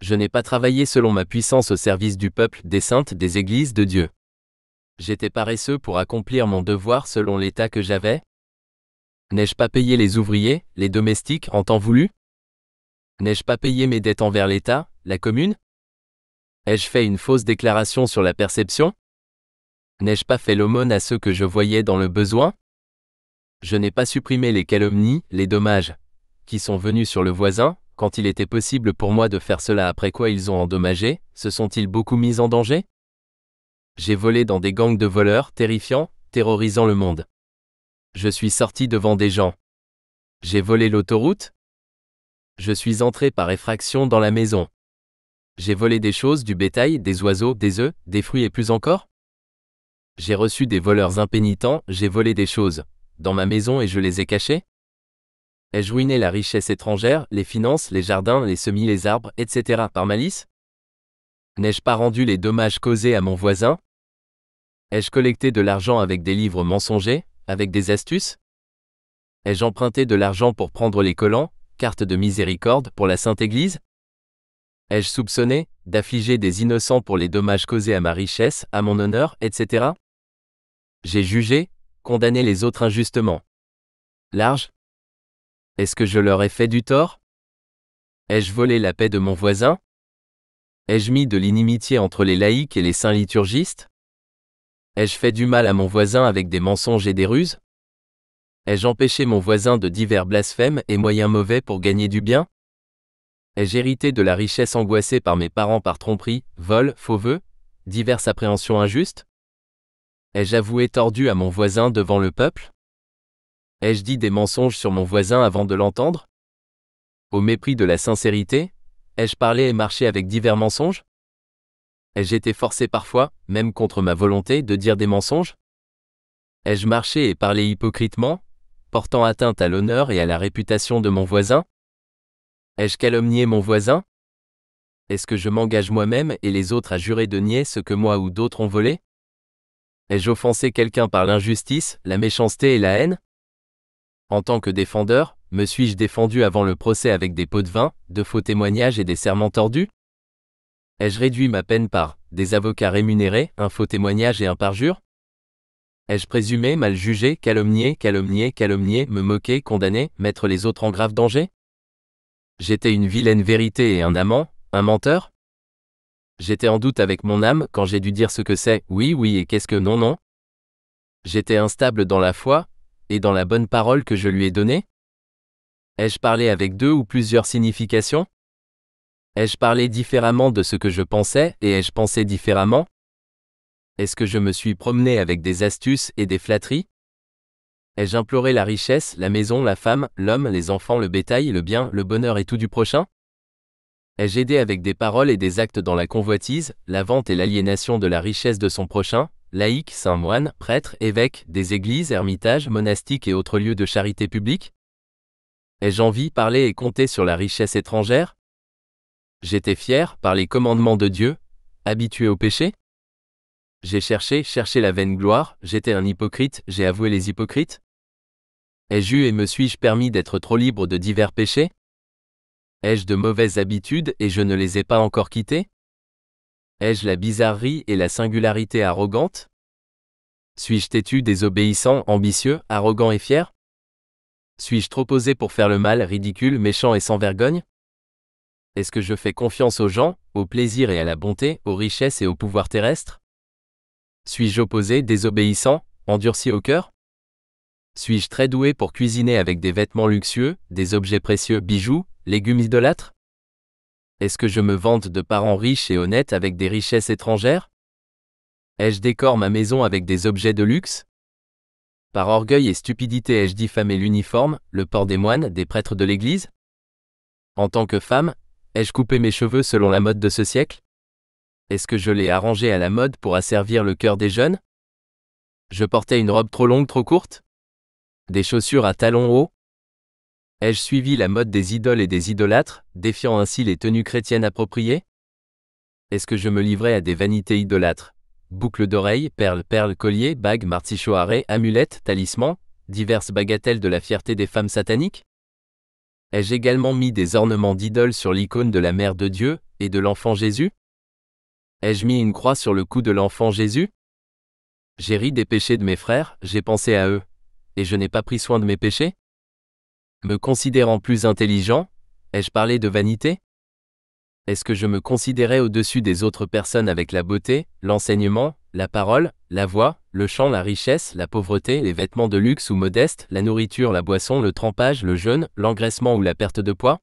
Je n'ai pas travaillé selon ma puissance au service du peuple, des saintes, des églises, de Dieu. J'étais paresseux pour accomplir mon devoir selon l'état que j'avais N'ai-je pas payé les ouvriers, les domestiques en temps voulu N'ai-je pas payé mes dettes envers l'État, la commune Ai-je fait une fausse déclaration sur la perception N'ai-je pas fait l'aumône à ceux que je voyais dans le besoin Je n'ai pas supprimé les calomnies, les dommages, qui sont venus sur le voisin, quand il était possible pour moi de faire cela après quoi ils ont endommagé, se sont-ils beaucoup mis en danger J'ai volé dans des gangs de voleurs terrifiants, terrorisant le monde. Je suis sorti devant des gens. J'ai volé l'autoroute. Je suis entré par effraction dans la maison. J'ai volé des choses, du bétail, des oiseaux, des œufs, des fruits et plus encore. J'ai reçu des voleurs impénitents, j'ai volé des choses dans ma maison et je les ai cachées. Ai-je ruiné la richesse étrangère, les finances, les jardins, les semis, les arbres, etc. par malice N'ai-je pas rendu les dommages causés à mon voisin Ai-je collecté de l'argent avec des livres mensongers avec des astuces Ai-je emprunté de l'argent pour prendre les collants, carte de miséricorde pour la Sainte Église Ai-je soupçonné d'affliger des innocents pour les dommages causés à ma richesse, à mon honneur, etc. J'ai jugé, condamné les autres injustement. Large Est-ce que je leur ai fait du tort Ai-je volé la paix de mon voisin Ai-je mis de l'inimitié entre les laïcs et les saints liturgistes Ai-je fait du mal à mon voisin avec des mensonges et des ruses Ai-je empêché mon voisin de divers blasphèmes et moyens mauvais pour gagner du bien Ai-je hérité de la richesse angoissée par mes parents par tromperie, vol, faux vœux, diverses appréhensions injustes Ai-je avoué tordu à mon voisin devant le peuple Ai-je dit des mensonges sur mon voisin avant de l'entendre Au mépris de la sincérité, ai-je parlé et marché avec divers mensonges Ai-je été forcé parfois, même contre ma volonté, de dire des mensonges Ai-je marché et parlé hypocritement, portant atteinte à l'honneur et à la réputation de mon voisin Ai-je calomnié mon voisin Est-ce que je m'engage moi-même et les autres à jurer de nier ce que moi ou d'autres ont volé Ai-je offensé quelqu'un par l'injustice, la méchanceté et la haine En tant que défendeur, me suis-je défendu avant le procès avec des pots de vin, de faux témoignages et des serments tordus Ai-je réduit ma peine par des avocats rémunérés, un faux témoignage et un parjure Ai-je présumé, mal jugé, calomnié, calomnié, calomnié, me moquer, condamné, mettre les autres en grave danger J'étais une vilaine vérité et un amant, un menteur J'étais en doute avec mon âme quand j'ai dû dire ce que c'est, oui, oui et qu'est-ce que non, non J'étais instable dans la foi et dans la bonne parole que je lui ai donnée Ai-je parlé avec deux ou plusieurs significations Ai-je parlé différemment de ce que je pensais et ai-je pensé différemment Est-ce que je me suis promené avec des astuces et des flatteries Ai-je imploré la richesse, la maison, la femme, l'homme, les enfants, le bétail, le bien, le bonheur et tout du prochain Ai-je aidé avec des paroles et des actes dans la convoitise, la vente et l'aliénation de la richesse de son prochain Laïc, saint moine, prêtre, évêque, des églises, ermitages, monastiques et autres lieux de charité publique Ai-je envie, parler et compter sur la richesse étrangère J'étais fier par les commandements de Dieu, habitué au péché. J'ai cherché, cherché la vaine gloire, j'étais un hypocrite, j'ai avoué les hypocrites. Ai-je eu et me suis-je permis d'être trop libre de divers péchés Ai-je de mauvaises habitudes et je ne les ai pas encore quittées Ai-je la bizarrerie et la singularité arrogante Suis-je têtu, désobéissant, ambitieux, arrogant et fier Suis-je trop posé pour faire le mal, ridicule, méchant et sans vergogne est-ce que je fais confiance aux gens, au plaisir et à la bonté, aux richesses et au pouvoir terrestre Suis-je opposé, désobéissant, endurci au cœur Suis-je très doué pour cuisiner avec des vêtements luxueux, des objets précieux, bijoux, légumes idolâtres Est-ce que je me vante de parents riches et honnêtes avec des richesses étrangères Ai-je décor ma maison avec des objets de luxe Par orgueil et stupidité ai-je diffamé l'uniforme, le port des moines, des prêtres de l'Église en tant que femme, Ai-je coupé mes cheveux selon la mode de ce siècle Est-ce que je l'ai arrangé à la mode pour asservir le cœur des jeunes Je portais une robe trop longue, trop courte Des chaussures à talons hauts Ai-je suivi la mode des idoles et des idolâtres, défiant ainsi les tenues chrétiennes appropriées Est-ce que je me livrais à des vanités idolâtres Boucles d'oreilles, perles, perles, colliers, bagues, martichoirées, amulettes, talismans, diverses bagatelles de la fierté des femmes sataniques Ai-je également mis des ornements d'idoles sur l'icône de la Mère de Dieu et de l'enfant Jésus Ai-je mis une croix sur le cou de l'enfant Jésus J'ai ri des péchés de mes frères, j'ai pensé à eux, et je n'ai pas pris soin de mes péchés Me considérant plus intelligent, ai-je parlé de vanité Est-ce que je me considérais au-dessus des autres personnes avec la beauté, l'enseignement, la parole, la voix, le chant, la richesse, la pauvreté, les vêtements de luxe ou modestes, la nourriture, la boisson, le trempage, le jeûne, l'engraissement ou la perte de poids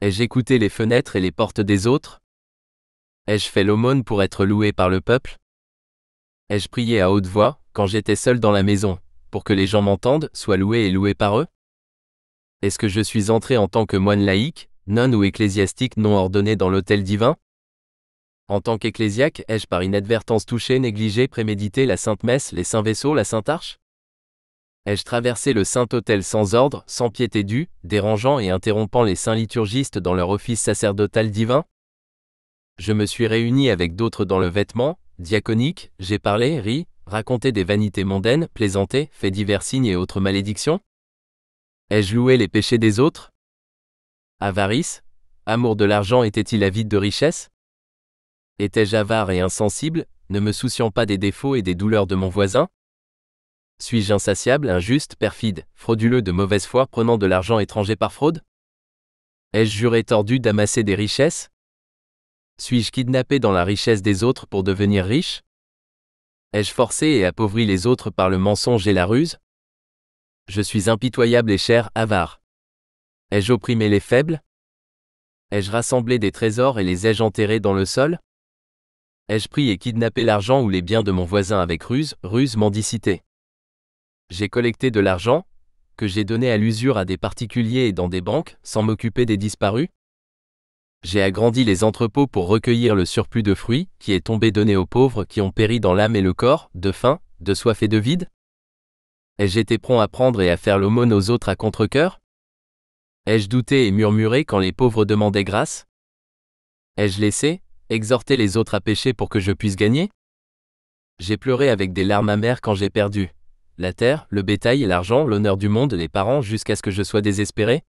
Ai-je écouté les fenêtres et les portes des autres Ai-je fait l'aumône pour être loué par le peuple Ai-je prié à haute voix, quand j'étais seul dans la maison, pour que les gens m'entendent, soient loués et loués par eux Est-ce que je suis entré en tant que moine laïque, nonne ou ecclésiastique non ordonné dans l'autel divin en tant qu'ecclésiaque, ai-je par inadvertance touché, négligé, prémédité la Sainte Messe, les Saints Vaisseaux, la Sainte Arche Ai-je traversé le Saint-Autel sans ordre, sans piété due, dérangeant et interrompant les saints liturgistes dans leur office sacerdotal divin Je me suis réuni avec d'autres dans le vêtement, diaconique, j'ai parlé, ri, raconté des vanités mondaines, plaisanté, fait divers signes et autres malédictions Ai-je loué les péchés des autres Avarice Amour de l'argent était-il avide de richesse Étais-je avare et insensible, ne me souciant pas des défauts et des douleurs de mon voisin Suis-je insatiable, injuste, perfide, frauduleux de mauvaise foi, prenant de l'argent étranger par fraude Ai-je juré tordu d'amasser des richesses Suis-je kidnappé dans la richesse des autres pour devenir riche Ai-je forcé et appauvri les autres par le mensonge et la ruse Je suis impitoyable et cher, avare. Ai-je opprimé les faibles Ai-je rassemblé des trésors et les ai-je enterrés dans le sol Ai-je pris et kidnappé l'argent ou les biens de mon voisin avec ruse, ruse mendicité J'ai collecté de l'argent, que j'ai donné à l'usure à des particuliers et dans des banques, sans m'occuper des disparus J'ai agrandi les entrepôts pour recueillir le surplus de fruits, qui est tombé donné aux pauvres qui ont péri dans l'âme et le corps, de faim, de soif et de vide Ai-je été prompt à prendre et à faire l'aumône aux autres à contre-coeur Ai-je douté et murmuré quand les pauvres demandaient grâce Ai-je laissé, Exhorter les autres à pécher pour que je puisse gagner J'ai pleuré avec des larmes amères quand j'ai perdu. La terre, le bétail l'argent, l'honneur du monde, les parents, jusqu'à ce que je sois désespéré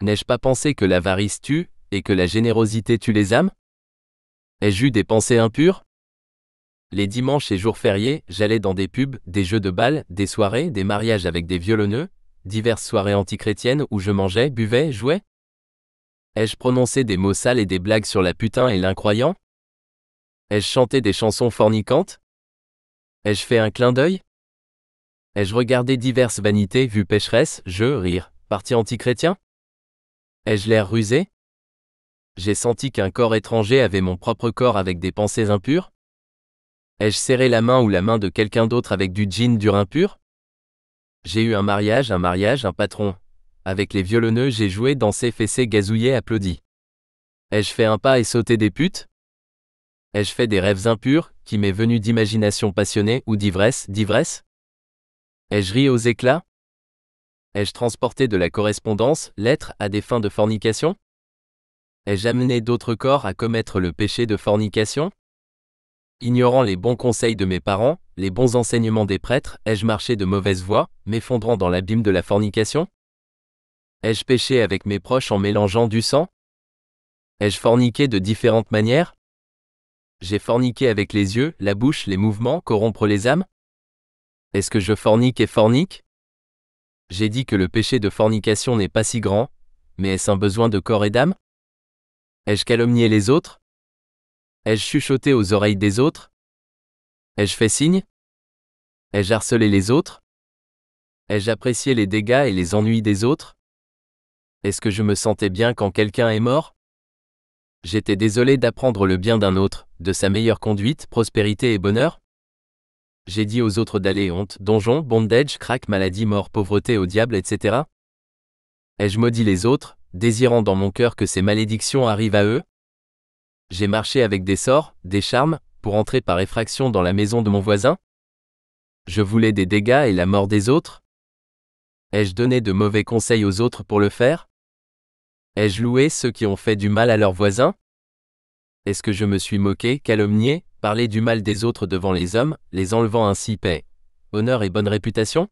N'ai-je pas pensé que l'avarice tue, et que la générosité tue les âmes Ai-je eu des pensées impures Les dimanches et jours fériés, j'allais dans des pubs, des jeux de balles, des soirées, des mariages avec des violoneux, diverses soirées antichrétiennes où je mangeais, buvais, jouais. Ai-je prononcé des mots sales et des blagues sur la putain et l'incroyant Ai-je chanté des chansons fornicantes Ai-je fait un clin d'œil Ai-je regardé diverses vanités, vues pécheresses, jeux, rire, parti anti Ai-je l'air rusé J'ai senti qu'un corps étranger avait mon propre corps avec des pensées impures Ai-je serré la main ou la main de quelqu'un d'autre avec du jean dur impur J'ai eu un mariage, un mariage, un patron, avec les violoneux, j'ai joué, dans ces fessé, gazouillés, applaudi. Ai-je fait un pas et sauté des putes Ai-je fait des rêves impurs, qui m'est venu d'imagination passionnée ou d'ivresse, d'ivresse Ai-je ri aux éclats Ai-je transporté de la correspondance, lettres, à des fins de fornication Ai-je amené d'autres corps à commettre le péché de fornication Ignorant les bons conseils de mes parents, les bons enseignements des prêtres, ai-je marché de mauvaise voie, m'effondrant dans l'abîme de la fornication Ai-je péché avec mes proches en mélangeant du sang Ai-je forniqué de différentes manières J'ai forniqué avec les yeux, la bouche, les mouvements, corrompre les âmes Est-ce que je fornique et fornique J'ai dit que le péché de fornication n'est pas si grand, mais est-ce un besoin de corps et d'âme Ai-je calomnié les autres Ai-je chuchoté aux oreilles des autres Ai-je fait signe Ai-je harcelé les autres Ai-je apprécié les dégâts et les ennuis des autres est-ce que je me sentais bien quand quelqu'un est mort J'étais désolé d'apprendre le bien d'un autre, de sa meilleure conduite, prospérité et bonheur J'ai dit aux autres d'aller honte, donjon, bondage, crack, maladie, mort, pauvreté, au diable, etc. Ai-je maudit les autres, désirant dans mon cœur que ces malédictions arrivent à eux J'ai marché avec des sorts, des charmes, pour entrer par effraction dans la maison de mon voisin Je voulais des dégâts et la mort des autres Ai-je donné de mauvais conseils aux autres pour le faire Ai-je loué ceux qui ont fait du mal à leurs voisins Est-ce que je me suis moqué, calomnié, parlé du mal des autres devant les hommes, les enlevant ainsi paix, honneur et bonne réputation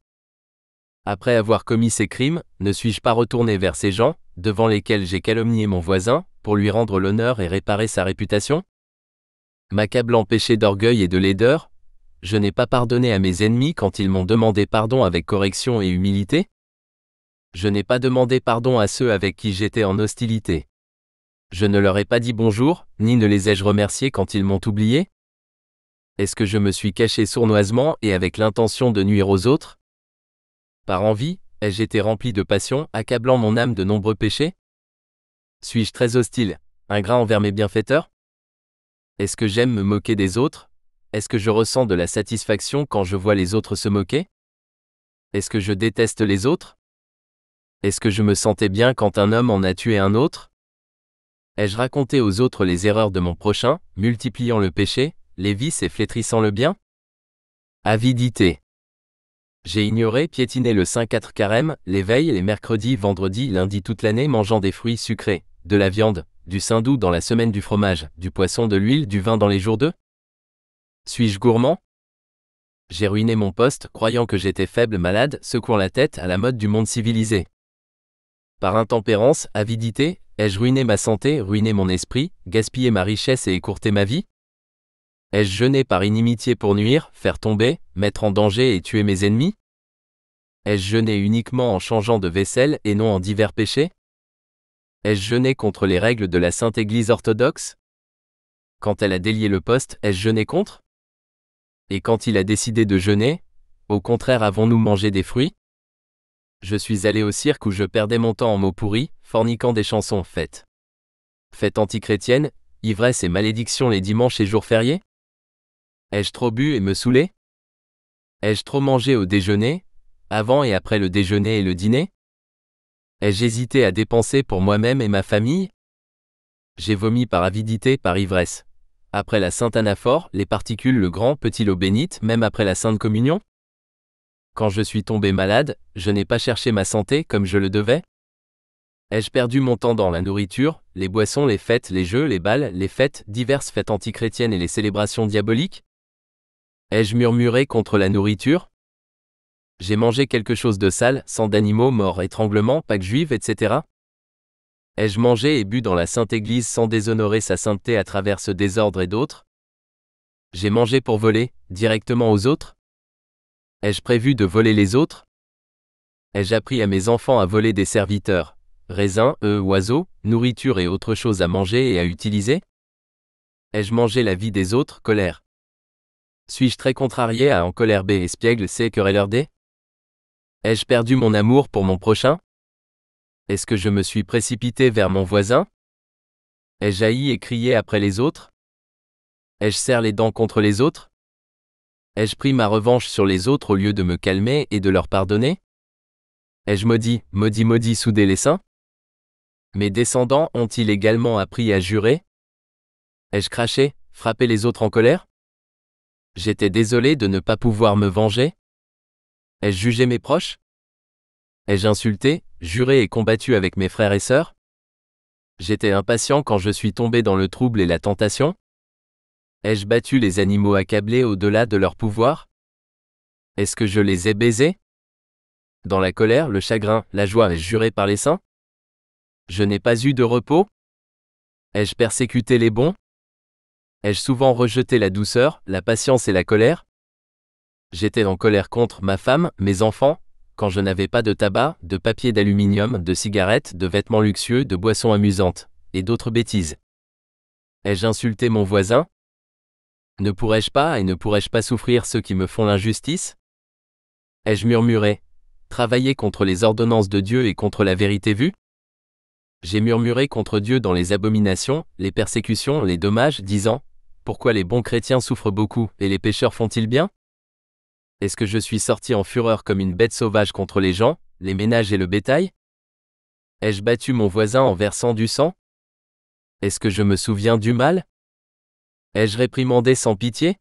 Après avoir commis ces crimes, ne suis-je pas retourné vers ces gens, devant lesquels j'ai calomnié mon voisin, pour lui rendre l'honneur et réparer sa réputation M'accablant péché d'orgueil et de laideur, je n'ai pas pardonné à mes ennemis quand ils m'ont demandé pardon avec correction et humilité je n'ai pas demandé pardon à ceux avec qui j'étais en hostilité. Je ne leur ai pas dit bonjour, ni ne les ai-je remerciés quand ils m'ont oublié Est-ce que je me suis caché sournoisement et avec l'intention de nuire aux autres Par envie, ai-je été rempli de passion, accablant mon âme de nombreux péchés Suis-je très hostile, ingrat envers mes bienfaiteurs Est-ce que j'aime me moquer des autres Est-ce que je ressens de la satisfaction quand je vois les autres se moquer Est-ce que je déteste les autres est-ce que je me sentais bien quand un homme en a tué un autre Ai-je raconté aux autres les erreurs de mon prochain, multipliant le péché, les vices et flétrissant le bien Avidité. J'ai ignoré, piétiné le saint 4 carême, l'éveil les mercredis, vendredis, lundis toute l'année mangeant des fruits sucrés, de la viande, du saindoux dans la semaine du fromage, du poisson, de l'huile, du vin dans les jours d'eux Suis-je gourmand J'ai ruiné mon poste, croyant que j'étais faible, malade, secouant la tête à la mode du monde civilisé. Par intempérance, avidité, ai-je ruiné ma santé, ruiné mon esprit, gaspillé ma richesse et écourté ma vie Ai-je jeûné par inimitié pour nuire, faire tomber, mettre en danger et tuer mes ennemis Ai-je jeûné uniquement en changeant de vaisselle et non en divers péchés Ai-je jeûné contre les règles de la Sainte Église orthodoxe Quand elle a délié le poste, ai-je jeûné contre Et quand il a décidé de jeûner, au contraire avons-nous mangé des fruits je suis allé au cirque où je perdais mon temps en mots pourris, forniquant des chansons fêtes. Fêtes antichrétiennes, ivresse et malédiction les dimanches et jours fériés Ai-je trop bu et me saoulé Ai-je trop mangé au déjeuner, avant et après le déjeuner et le dîner Ai-je hésité à dépenser pour moi-même et ma famille J'ai vomi par avidité, par ivresse. Après la Sainte Anaphore, les particules le grand petit lot bénite, même après la Sainte Communion quand je suis tombé malade, je n'ai pas cherché ma santé comme je le devais Ai-je perdu mon temps dans la nourriture, les boissons, les fêtes, les jeux, les balles, les fêtes, diverses fêtes antichrétiennes et les célébrations diaboliques Ai-je murmuré contre la nourriture J'ai mangé quelque chose de sale, sang d'animaux morts, étranglement, Pâques juives, etc. Ai-je mangé et bu dans la Sainte Église sans déshonorer sa sainteté à travers ce désordre et d'autres J'ai mangé pour voler, directement aux autres Ai-je prévu de voler les autres Ai-je appris à mes enfants à voler des serviteurs, raisins, oiseaux, nourriture et autres choses à manger et à utiliser Ai-je mangé la vie des autres colère Suis-je très contrarié à en colère B espiègle C querelleur D Ai-je perdu mon amour pour mon prochain Est-ce que je me suis précipité vers mon voisin Ai-je haï et crié après les autres Ai-je serré les dents contre les autres Ai-je pris ma revanche sur les autres au lieu de me calmer et de leur pardonner Ai-je maudit, maudit, maudit soudé les seins Mes descendants ont-ils également appris à jurer Ai-je craché, frappé les autres en colère J'étais désolé de ne pas pouvoir me venger Ai-je jugé mes proches Ai-je insulté, juré et combattu avec mes frères et sœurs J'étais impatient quand je suis tombé dans le trouble et la tentation Ai-je battu les animaux accablés au-delà de leur pouvoir Est-ce que je les ai baisés Dans la colère, le chagrin, la joie, ai-je juré par les saints Je n'ai pas eu de repos Ai-je persécuté les bons Ai-je souvent rejeté la douceur, la patience et la colère J'étais en colère contre ma femme, mes enfants, quand je n'avais pas de tabac, de papier d'aluminium, de cigarettes, de vêtements luxueux, de boissons amusantes, et d'autres bêtises. Ai-je insulté mon voisin ne pourrais-je pas et ne pourrais-je pas souffrir ceux qui me font l'injustice Ai-je murmuré Travailler contre les ordonnances de Dieu et contre la vérité vue J'ai murmuré contre Dieu dans les abominations, les persécutions, les dommages, disant Pourquoi les bons chrétiens souffrent beaucoup et les pécheurs font-ils bien Est-ce que je suis sorti en fureur comme une bête sauvage contre les gens, les ménages et le bétail Ai-je battu mon voisin en versant du sang Est-ce que je me souviens du mal Ai-je réprimandé sans pitié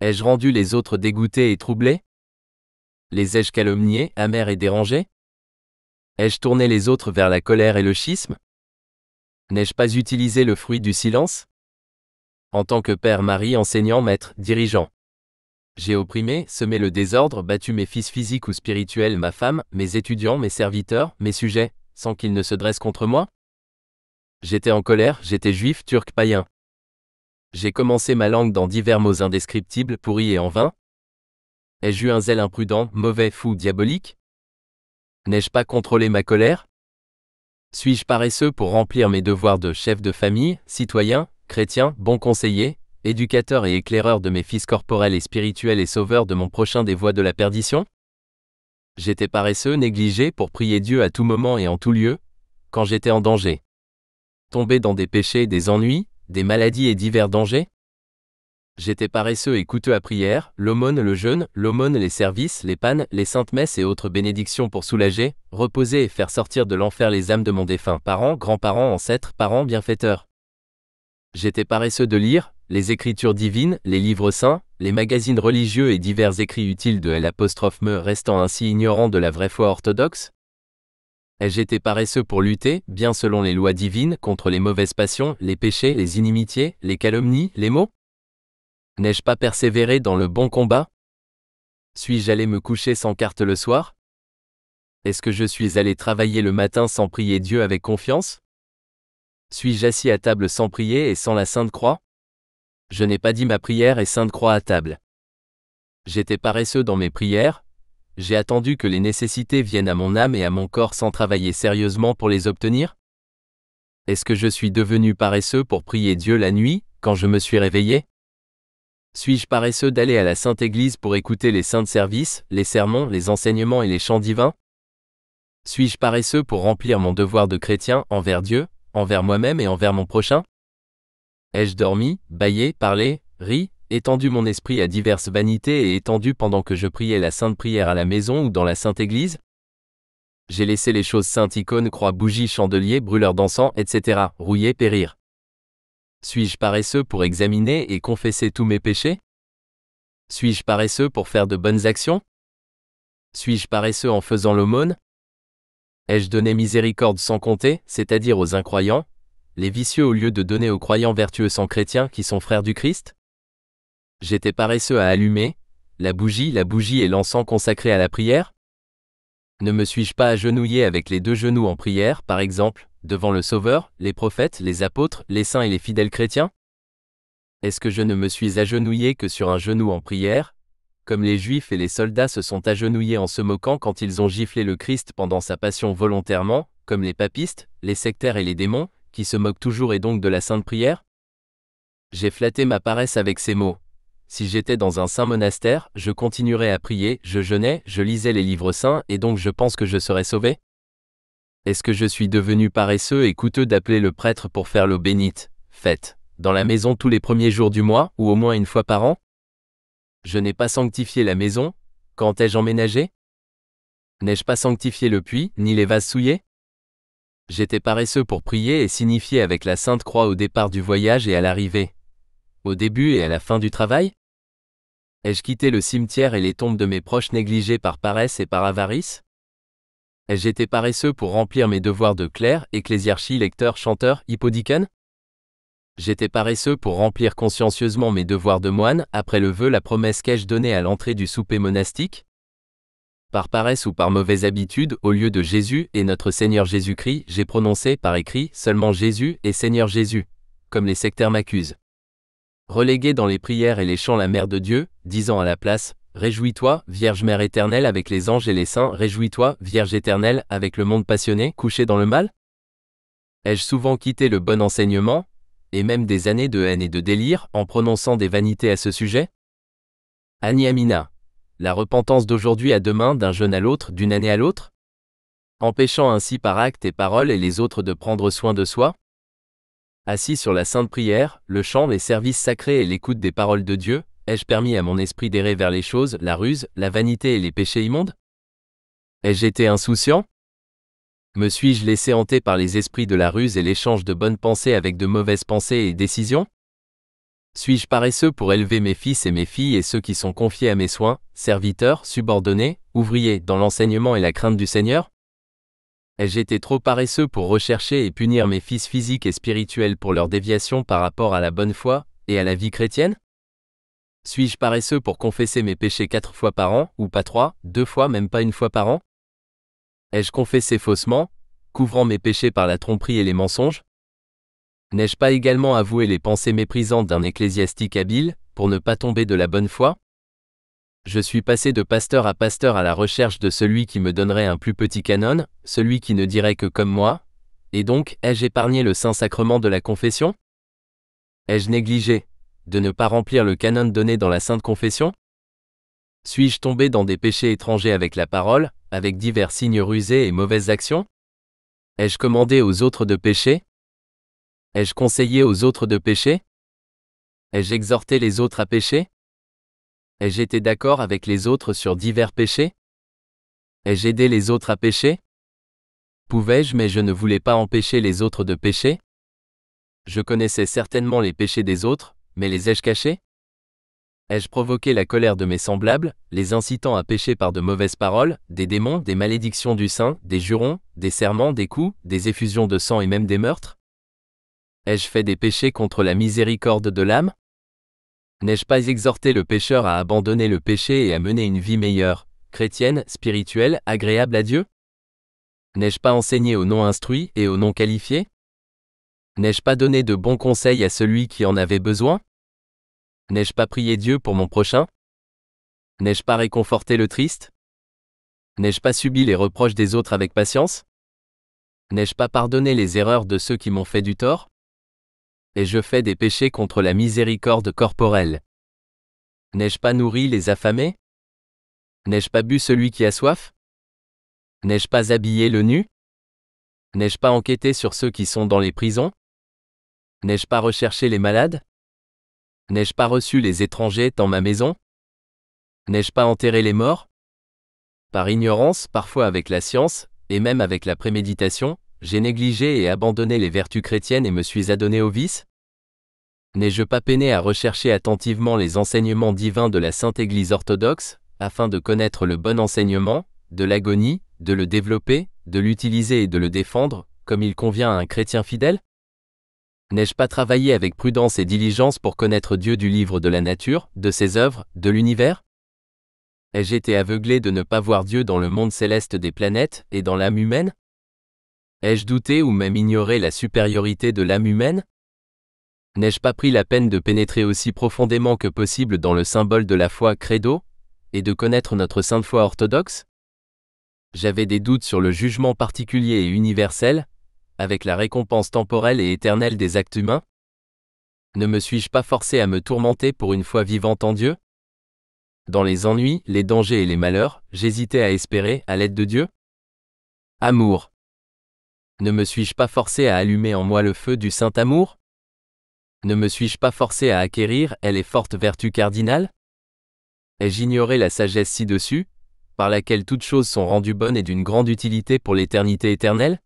Ai-je rendu les autres dégoûtés et troublés Les ai-je calomniés, amers et dérangés Ai-je tourné les autres vers la colère et le schisme N'ai-je pas utilisé le fruit du silence En tant que père, mari, enseignant, maître, dirigeant. J'ai opprimé, semé le désordre, battu mes fils physiques ou spirituels, ma femme, mes étudiants, mes serviteurs, mes sujets, sans qu'ils ne se dressent contre moi J'étais en colère, j'étais juif, turc, païen. J'ai commencé ma langue dans divers mots indescriptibles pourris et en vain. Ai-je eu un zèle imprudent, mauvais, fou, diabolique N'ai-je pas contrôlé ma colère Suis-je paresseux pour remplir mes devoirs de chef de famille, citoyen, chrétien, bon conseiller, éducateur et éclaireur de mes fils corporels et spirituels et sauveur de mon prochain des voies de la perdition J'étais paresseux, négligé pour prier Dieu à tout moment et en tout lieu, quand j'étais en danger. Tombé dans des péchés et des ennuis, des maladies et divers dangers J'étais paresseux et coûteux à prière, l'aumône, le jeûne, l'aumône, les services, les pannes, les saintes messes et autres bénédictions pour soulager, reposer et faire sortir de l'enfer les âmes de mon défunt parent, grands-parents, ancêtres, parents, bienfaiteurs. J'étais paresseux de lire, les écritures divines, les livres saints, les magazines religieux et divers écrits utiles de l'apostrophe me restant ainsi ignorant de la vraie foi orthodoxe, eh, Ai-je été paresseux pour lutter, bien selon les lois divines, contre les mauvaises passions, les péchés, les inimitiés, les calomnies, les maux N'ai-je pas persévéré dans le bon combat Suis-je allé me coucher sans carte le soir Est-ce que je suis allé travailler le matin sans prier Dieu avec confiance Suis-je assis à table sans prier et sans la Sainte Croix Je n'ai pas dit ma prière et Sainte Croix à table. J'étais paresseux dans mes prières, j'ai attendu que les nécessités viennent à mon âme et à mon corps sans travailler sérieusement pour les obtenir Est-ce que je suis devenu paresseux pour prier Dieu la nuit, quand je me suis réveillé Suis-je paresseux d'aller à la Sainte Église pour écouter les saints services, les sermons, les enseignements et les chants divins Suis-je paresseux pour remplir mon devoir de chrétien envers Dieu, envers moi-même et envers mon prochain Ai-je dormi, baillé, parlé, ri, étendu mon esprit à diverses vanités et étendu pendant que je priais la sainte prière à la maison ou dans la sainte église J'ai laissé les choses saintes icônes, croix, bougies, chandeliers, brûleurs d'encens, etc., rouiller, périr. Suis-je paresseux pour examiner et confesser tous mes péchés Suis-je paresseux pour faire de bonnes actions Suis-je paresseux en faisant l'aumône Ai-je donné miséricorde sans compter, c'est-à-dire aux incroyants, les vicieux au lieu de donner aux croyants vertueux sans chrétiens qui sont frères du Christ J'étais paresseux à allumer, la bougie, la bougie et l'encens consacré à la prière Ne me suis-je pas agenouillé avec les deux genoux en prière, par exemple, devant le Sauveur, les prophètes, les apôtres, les saints et les fidèles chrétiens Est-ce que je ne me suis agenouillé que sur un genou en prière, comme les Juifs et les soldats se sont agenouillés en se moquant quand ils ont giflé le Christ pendant sa passion volontairement, comme les papistes, les sectaires et les démons, qui se moquent toujours et donc de la sainte prière J'ai flatté ma paresse avec ces mots. Si j'étais dans un saint monastère, je continuerais à prier, je jeûnais, je lisais les livres saints et donc je pense que je serais sauvé Est-ce que je suis devenu paresseux et coûteux d'appeler le prêtre pour faire l'eau bénite, faite, dans la maison tous les premiers jours du mois ou au moins une fois par an Je n'ai pas sanctifié la maison, quand ai-je emménagé N'ai-je pas sanctifié le puits, ni les vases souillés J'étais paresseux pour prier et signifier avec la Sainte Croix au départ du voyage et à l'arrivée au début et à la fin du travail Ai-je quitté le cimetière et les tombes de mes proches négligés par paresse et par avarice Ai-je été paresseux pour remplir mes devoirs de clerc, ecclésiarchie, lecteur, chanteur, hippodicane J'étais paresseux pour remplir consciencieusement mes devoirs de moine, après le vœu, la promesse qu'ai-je donnée à l'entrée du souper monastique Par paresse ou par mauvaise habitude, au lieu de Jésus et notre Seigneur Jésus-Christ, j'ai prononcé par écrit seulement Jésus et Seigneur Jésus, comme les sectaires m'accusent. Relégué dans les prières et les chants la mère de Dieu, disant à la place, Réjouis-toi, Vierge Mère éternelle avec les anges et les saints, réjouis-toi, Vierge éternelle avec le monde passionné, couché dans le mal Ai-je souvent quitté le bon enseignement, et même des années de haine et de délire, en prononçant des vanités à ce sujet Annie la repentance d'aujourd'hui à demain, d'un jeune à l'autre, d'une année à l'autre Empêchant ainsi par actes et paroles et les autres de prendre soin de soi Assis sur la sainte prière, le chant, les services sacrés et l'écoute des paroles de Dieu, ai-je permis à mon esprit d'errer vers les choses, la ruse, la vanité et les péchés immondes Ai-je été insouciant Me suis-je laissé hanter par les esprits de la ruse et l'échange de bonnes pensées avec de mauvaises pensées et décisions Suis-je paresseux pour élever mes fils et mes filles et ceux qui sont confiés à mes soins, serviteurs, subordonnés, ouvriers, dans l'enseignement et la crainte du Seigneur Ai-je été trop paresseux pour rechercher et punir mes fils physiques et spirituels pour leur déviation par rapport à la bonne foi et à la vie chrétienne Suis-je paresseux pour confesser mes péchés quatre fois par an, ou pas trois, deux fois, même pas une fois par an Ai-je confessé faussement, couvrant mes péchés par la tromperie et les mensonges N'ai-je pas également avoué les pensées méprisantes d'un ecclésiastique habile, pour ne pas tomber de la bonne foi je suis passé de pasteur à pasteur à la recherche de celui qui me donnerait un plus petit canon, celui qui ne dirait que comme moi. Et donc, ai-je épargné le Saint-Sacrement de la Confession Ai-je négligé de ne pas remplir le canon donné dans la Sainte Confession Suis-je tombé dans des péchés étrangers avec la parole, avec divers signes rusés et mauvaises actions Ai-je commandé aux autres de pécher Ai-je conseillé aux autres de pécher Ai-je exhorté les autres à pécher Ai-je été d'accord avec les autres sur divers péchés Ai-je aidé les autres à pécher Pouvais-je mais je ne voulais pas empêcher les autres de pécher Je connaissais certainement les péchés des autres, mais les ai-je cachés Ai-je provoqué la colère de mes semblables, les incitant à pécher par de mauvaises paroles, des démons, des malédictions du sein, des jurons, des serments, des coups, des effusions de sang et même des meurtres Ai-je fait des péchés contre la miséricorde de l'âme N'ai-je pas exhorté le pécheur à abandonner le péché et à mener une vie meilleure, chrétienne, spirituelle, agréable à Dieu N'ai-je pas enseigné aux non-instruits et aux non-qualifiés N'ai-je pas donné de bons conseils à celui qui en avait besoin N'ai-je pas prié Dieu pour mon prochain N'ai-je pas réconforté le triste N'ai-je pas subi les reproches des autres avec patience N'ai-je pas pardonné les erreurs de ceux qui m'ont fait du tort et je fais des péchés contre la miséricorde corporelle. N'ai-je pas nourri les affamés N'ai-je pas bu celui qui a soif N'ai-je pas habillé le nu N'ai-je pas enquêté sur ceux qui sont dans les prisons N'ai-je pas recherché les malades N'ai-je pas reçu les étrangers dans ma maison N'ai-je pas enterré les morts Par ignorance, parfois avec la science, et même avec la préméditation, j'ai négligé et abandonné les vertus chrétiennes et me suis adonné au vice N'ai-je pas peiné à rechercher attentivement les enseignements divins de la Sainte Église orthodoxe, afin de connaître le bon enseignement, de l'agonie, de le développer, de l'utiliser et de le défendre, comme il convient à un chrétien fidèle N'ai-je pas travaillé avec prudence et diligence pour connaître Dieu du livre de la nature, de ses œuvres, de l'univers Ai-je été aveuglé de ne pas voir Dieu dans le monde céleste des planètes et dans l'âme humaine Ai-je douté ou même ignoré la supériorité de l'âme humaine N'ai-je pas pris la peine de pénétrer aussi profondément que possible dans le symbole de la foi credo, et de connaître notre sainte foi orthodoxe J'avais des doutes sur le jugement particulier et universel, avec la récompense temporelle et éternelle des actes humains Ne me suis-je pas forcé à me tourmenter pour une foi vivante en Dieu Dans les ennuis, les dangers et les malheurs, j'hésitais à espérer à l'aide de Dieu Amour, ne me suis-je pas forcé à allumer en moi le feu du saint amour Ne me suis-je pas forcé à acquérir elle est forte vertu cardinale Ai-je ignoré la sagesse ci-dessus, par laquelle toutes choses sont rendues bonnes et d'une grande utilité pour l'éternité éternelle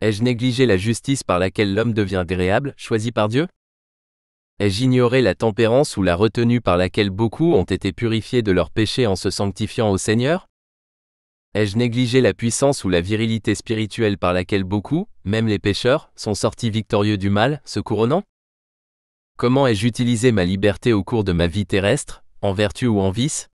Ai-je négligé la justice par laquelle l'homme devient agréable, choisi par Dieu Ai-je ignoré la tempérance ou la retenue par laquelle beaucoup ont été purifiés de leurs péchés en se sanctifiant au Seigneur Ai-je négligé la puissance ou la virilité spirituelle par laquelle beaucoup, même les pécheurs, sont sortis victorieux du mal, se couronnant Comment ai-je utilisé ma liberté au cours de ma vie terrestre, en vertu ou en vice